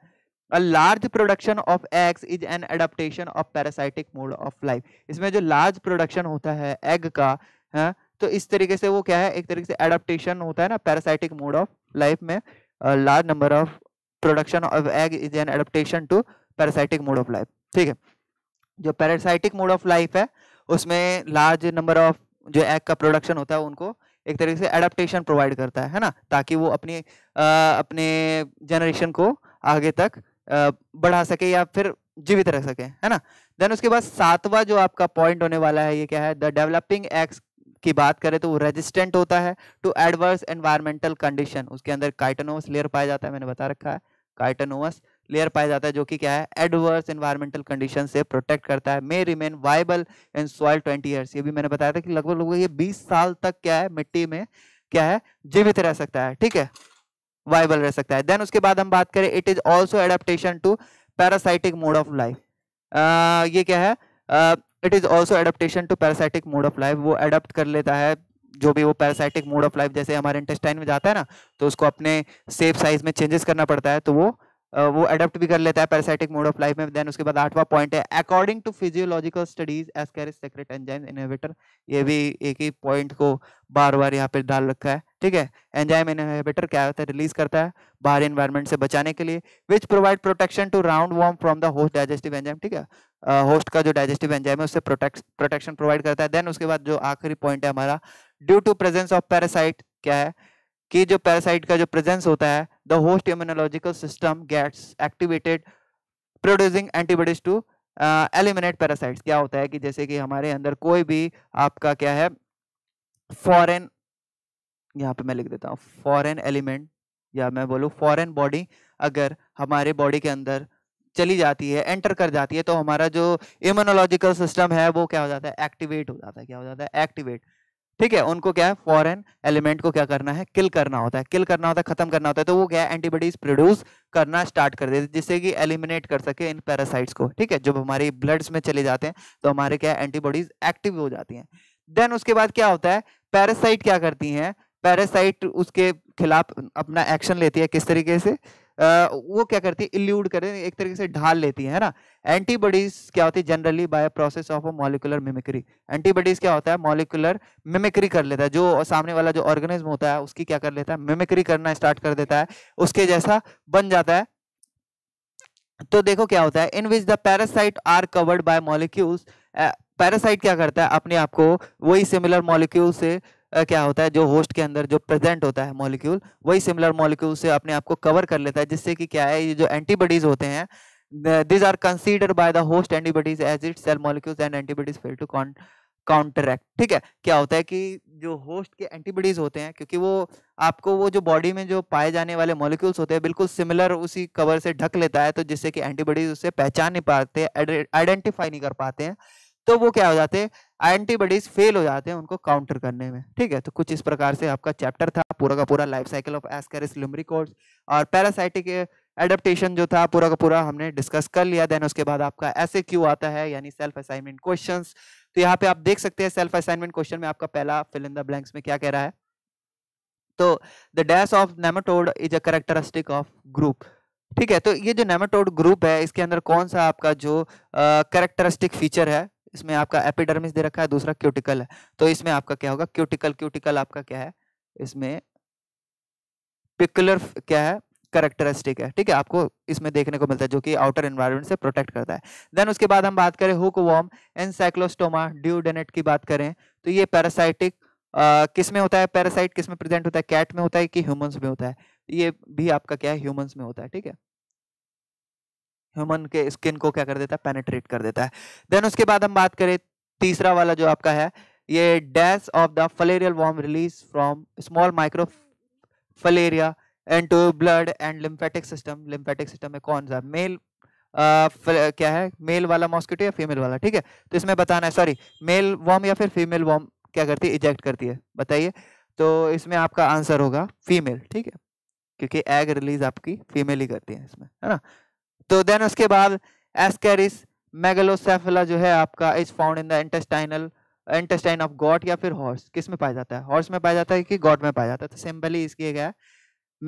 a large production of eggs is an adaptation of parasitic mode of life इसमें जो लार्ज प्रोडक्शन होता है एग का है तो इस तरीके से वो क्या है एक तरीके से एडप्टेशन होता है ना पैरासाइटिक मोड ऑफ लाइफ में large number of production of egg is an adaptation to parasitic mode of life ठीक है जो पैरासाइटिक मोड ऑफ लाइफ है उसमें लार्ज नंबर ऑफ जो एग का प्रोडक्शन होता है उनको एक तरीके से एडप्टेशन प्रोवाइड करता है है ना ताकि वो अपनी अपने जनरेशन को आगे तक बढ़ा सके या फिर जीवित रख सके है ना देन उसके बाद सातवां जो आपका पॉइंट होने वाला है ये क्या है द डेवलपिंग एक्स की बात करें तो वो रेजिस्टेंट होता है टू एडवर्स एनवायरमेंटल कंडीशन उसके अंदर काइटनोस लेयर पाया जाता है मैंने बता रखा है काइटनोस लेयर पाया जाता है जो कि क्या है एडवर्स एनवायरमेंटल कंडीशन से प्रोटेक्ट करता है may remain viable in soil twenty years ये भी मैंने बताया था कि लगभग लगभग ये बीस साल तक क्या है मिट्टी में क्या है जीवित रह सकता है ठीक है वाइबल रह सकता है देन उसके बाद हम बात करें it is also adaptation to parasitic mode of life ये क्या है it is also adaptation to parasitic mode of life वो एडेप्ट कर लेता है जो भी वो पैरासाइटिक मोड ऑफ लाइफ जैसे हमारे इंटेस्टाइन में जाता है ना तो उसको अपने सेफ साइज में चेंजेस करना पड़ता है तो वो वो अडोप्ट भी कर लेता है पैरासाइटिक मोड ऑफ लाइफ में देन उसके बाद आठवां पॉइंट है according to physiological studies Ascaris secrete enzyme inhibitor ये भी एक ही पॉइंट को बार बार यहाँ पे डाल रखा है ठीक है एंजाइम इनहेबिटर क्या होता है रिलीज करता है बाहर इन्वायरमेंट से बचाने के लिए which provide protection to roundworm from the host digestive enzyme ठीक है होस्ट uh, का जो डाइजेस्टिव एंजाइम है उससे प्रोटेक्शन प्रोवाइड करता है देन उसके बाद जो आखिरी पॉइंट है हमारा due to presence of parasite क्या है कि जो पैरासाइट का जो प्रेजेंस होता है the host immunological system gets activated producing antibodies to uh, eliminate parasites क्या होता है कि जैसे कि हमारे अंदर कोई भी आपका क्या है फॉरेन यहाँ पे मैं लिख देता हूँ फॉरेन एलिमेंट या मैं बोलूँ फॉरेन बॉडी अगर हमारे बॉडी के अंदर चली जाती है एंटर कर जाती है तो हमारा जो इम्यूनोलॉजिकल सिस्टम है वो क्या हो जाता है एक्टिवेट हो जाता है क्या हो जाता है एक्टिवेट ठीक है उनको क्या है फॉरेन एलिमेंट को क्या करना है किल करना होता है किल करना होता है खत्म करना होता है तो वो क्या है एंटीबॉडीज प्रोड्यूस करना स्टार्ट कर देते जिससे कि एलिमिनेट कर सके इन पैरासाइट्स को ठीक है जब हमारे ब्लड्स में चले जाते हैं तो हमारे क्या एंटीबॉडीज एक्टिव हो जाती हैं देन उसके बाद क्या होता है पैरासाइट क्या करती हैं पैरासाइट उसके खिलाफ अपना एक्शन लेती है किस तरीके से वो क्या करती है इल्यूड कर एक तरीके से ढाल लेती है ना एंटीबॉडीज क्या होती है generally by process of a molecular mimicry antibodies क्या होता है मॉलिकुलर मिमिक्री कर लेता है जो सामने वाला जो ऑर्गेनिज्म होता है उसकी क्या कर लेता है मिमिक्री करना स्टार्ट कर देता है उसके जैसा बन जाता है तो देखो क्या होता है in which the parasite are covered by molecules parasite क्या करता है अपने आप को वही सिमिलर मॉलिक्यूल से क्या होता है जो होस्ट के अंदर जो प्रेजेंट होता है मॉलिक्यूल वही सिमिलर मॉलिक्यूल से अपने आप को कवर कर लेता है जिससे कि क्या है ये जो एंटीबॉडीज होते हैं these are considered by the host antibodies as its cell molecules and antibodies fail to con ठीक है क्या होता है कि जो होस्ट के एंटीबॉडीज होते हैं क्योंकि वो आपको वो जो बॉडी में जो पाए जाने वाले मॉलिक्यूल्स होते हैं बिल्कुल सिमिलर उसी कवर से ढक लेता है तो जिससे कि एंटीबॉडीज उसे पहचान नहीं पाते आइडेंटिफाई नहीं कर पाते हैं तो वो क्या हो जाते हैं एंटीबॉडीज फेल हो जाते हैं उनको काउंटर करने में ठीक है तो कुछ इस प्रकार से आपका चैप्टर था पूरा का पूरा life cycle of Ascaris lumbricoides और पैरासाइटिक एडेप्टेशन जो था पूरा का पूरा हमने डिस्कस कर लिया देन उसके बाद आपका ऐसे क्यू आता है यानी सेल्फ असाइनमेंट क्वेश्चन तो यहाँ पे आप देख सकते हैं सेल्फ असाइनमेंट क्वेश्चन में आपका पहला फिल इन द ब्लैंक्स में क्या कह रहा है तो the dash of nematode is a characteristic of group ठीक है तो ये जो नेमाटोड ग्रुप है इसके अंदर कौन सा आपका जो करेक्टरिस्टिक फीचर है इसमें आपका एपिडर्मिस दे रखा है दूसरा क्यूटिकल है तो इसमें आपका क्या होगा क्यूटिकल क्यूटिकल आपका क्या है इसमें पिकुलर क्या है करेक्टरिस्टिक है ठीक है आपको इसमें देखने को मिलता है जो कि आउटर एनवायरनमेंट से प्रोटेक्ट करता है देन उसके बाद हम बात करें हुक वॉर्म एनसाइक्लोस्टोमा ड्यूडेनेट की बात करें तो ये पैरासाइटिक किस में होता है पैरासाइट किस में प्रेजेंट होता है कैट में होता है कि ह्यूमंस में होता है ये भी आपका क्या है ह्यूमंस में होता है ठीक है ह्यूमन के स्किन को क्या कर देता है पेनेट्रेट कर देता है देन उसके बाद हम बात करें तीसरा वाला जो आपका है ये dash of the filarial worm release from small microfilaria and to blood and lymphatic system lymphatic system में कौन सा मेल uh, क्या है मेल वाला मॉस्किटो या फीमेल वाला ठीक है तो इसमें बताना है सॉरी मेल वॉर्म या फिर फीमेल वॉर्म क्या करती है इजेक्ट करती है बताइए तो इसमें आपका आंसर होगा फीमेल ठीक है क्योंकि एग रिलीज आपकी फीमेल ही करती है इसमें है ना तो देन उसके बाद एस्केरिस मेगलोसेफेला जो है आपका is found in the intestinal intestine of god या फिर हॉर्स किस में पाया जाता है हॉर्स में पाया जाता है कि गॉड में पाया जाता है तो सिंपली इसकी गया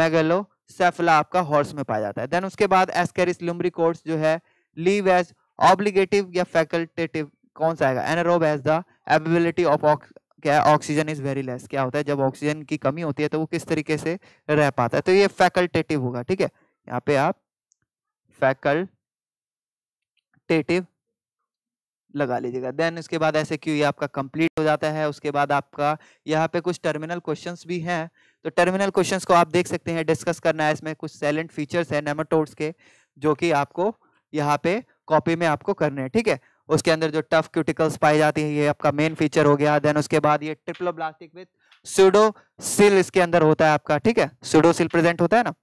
मेगलो सेफला आपका हॉर्स में पाया जाता है देन उसके बाद एस्कैरिस लुम्ब्रिकोर्स जो है लीव एज ऑब्लिगेटिव या फैकल्टेटिव कौन सा आएगा anaerobe as the ability of क्या है ऑक्सीजन इज वेरी लेस क्या होता है जब ऑक्सीजन की कमी होती है तो वो किस तरीके से रह पाता है तो ये फैकल्टेटिव होगा ठीक है यहाँ पे आप फैकल्टेटिव लगा लीजिएगा देन इसके बाद ऐसे क्यों ये आपका कंप्लीट हो जाता है उसके बाद आपका यहाँ पे कुछ टर्मिनल क्वेश्चंस भी हैं तो टर्मिनल क्वेश्चंस को आप देख सकते हैं डिस्कस करना है इसमें कुछ सैलेंट फीचर्स हैं नेमाटोड्स के जो कि आपको यहाँ पे कॉपी में आपको करने हैं ठीक है उसके अंदर जो टफ क्यूटिकल्स पाई जाती है ये आपका मेन फीचर हो गया देन उसके बाद ये ब्लास्टिक विथ सुडोसिल इसके अंदर होता है आपका ठीक है सुडोसिल प्रेजेंट होता है ना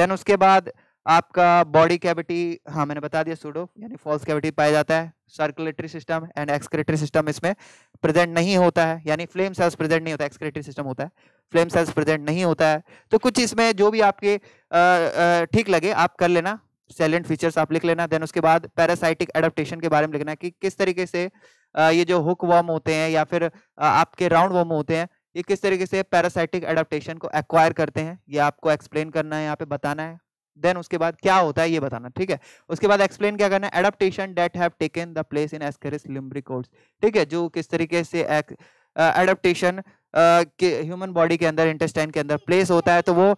देन उसके बाद आपका बॉडी कैविटी हाँ मैंने बता दिया सूडो यानी फॉल्स कैविटी पाया जाता है circulatory system and excretory system इसमें प्रेजेंट नहीं होता है यानी फ्लेम सेल्स प्रेजेंट नहीं होता एक्सक्रेटरी सिस्टम होता है फ्लेम सेल्स प्रेजेंट नहीं होता है तो कुछ इसमें जो भी आपके ठीक लगे आप कर लेना सेलेंट फीचर्स आप लिख लेना देन उसके बाद पैरासाइटिक एडप्टेशन के बारे में लिखना कि किस तरीके से ये जो हुक वॉम होते हैं या फिर आपके राउंड वॉम होते हैं ये किस तरीके से पैरासाइटिक एडप्टेशन को एक्वायर करते हैं ये आपको एक्सप्लेन करना है यहाँ पे बताना है देन उसके बाद क्या होता है ये बताना ठीक है उसके बाद एक्सप्लेन क्या करना है adaptation that have taken the place in Ascaris lumbricoides ठीक है जो किस तरीके से एडप्टेशन के ह्यूमन बॉडी के अंदर इंटेस्टाइन के अंदर प्लेस होता है तो वो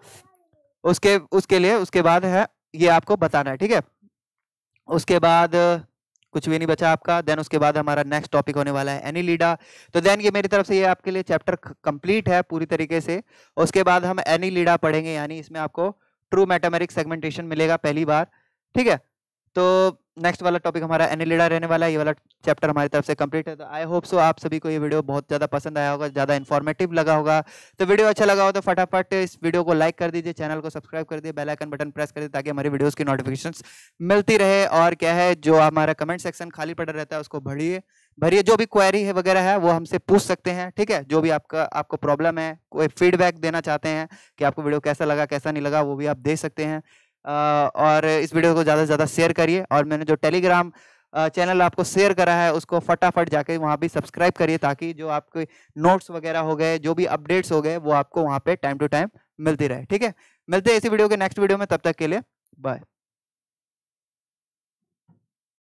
उसके उसके लिए उसके बाद है ये आपको बताना है ठीक है उसके बाद कुछ भी नहीं बचा आपका देन उसके बाद हमारा नेक्स्ट टॉपिक होने वाला है एनीलिडा तो देन ये मेरी तरफ से ये आपके लिए चैप्टर कंप्लीट है पूरी तरीके से उसके बाद हम एनीलिडा पढ़ेंगे यानी इसमें आपको ट्रू मैटामेरिक सेगमेंटेशन मिलेगा पहली बार ठीक है तो नेक्स्ट वाला टॉपिक हमारा एनिलिडा रहने वाला है ये वाला चैप्टर हमारी तरफ से कंप्लीट है तो आई होप सो आप सभी को ये वीडियो बहुत ज़्यादा पसंद आया होगा ज़्यादा इन्फॉर्मेटिव लगा होगा तो वीडियो अच्छा लगा हो तो फटाफट इस वीडियो को लाइक कर दीजिए चैनल को सब्सक्राइब कर दीजिए बेलाइकन बटन प्रेस कर दीजिए ताकि हमारी वीडियोज़ की नोटिफिकेशन मिलती रहे और क्या है जो हमारा कमेंट सेक्शन खाली पड़ा रहता है उसको भरिए भरिए जो भी क्वेरी है वगैरह है वो हमसे पूछ सकते हैं ठीक है जो भी आपका आपको प्रॉब्लम है कोई फीडबैक देना चाहते हैं कि आपको वीडियो कैसा लगा कैसा नहीं लगा वो भी आप दे सकते हैं और इस वीडियो को ज़्यादा से ज़्यादा शेयर करिए और मैंने जो टेलीग्राम चैनल आपको शेयर करा है उसको फटाफट जाके वहाँ भी सब्सक्राइब करिए ताकि जो आपके नोट्स वगैरह हो गए जो भी अपडेट्स हो गए वो आपको वहाँ पे टाइम टू टाइम मिलती रहे ठीक है मिलते हैं इसी वीडियो के नेक्स्ट वीडियो में तब तक के लिए बाय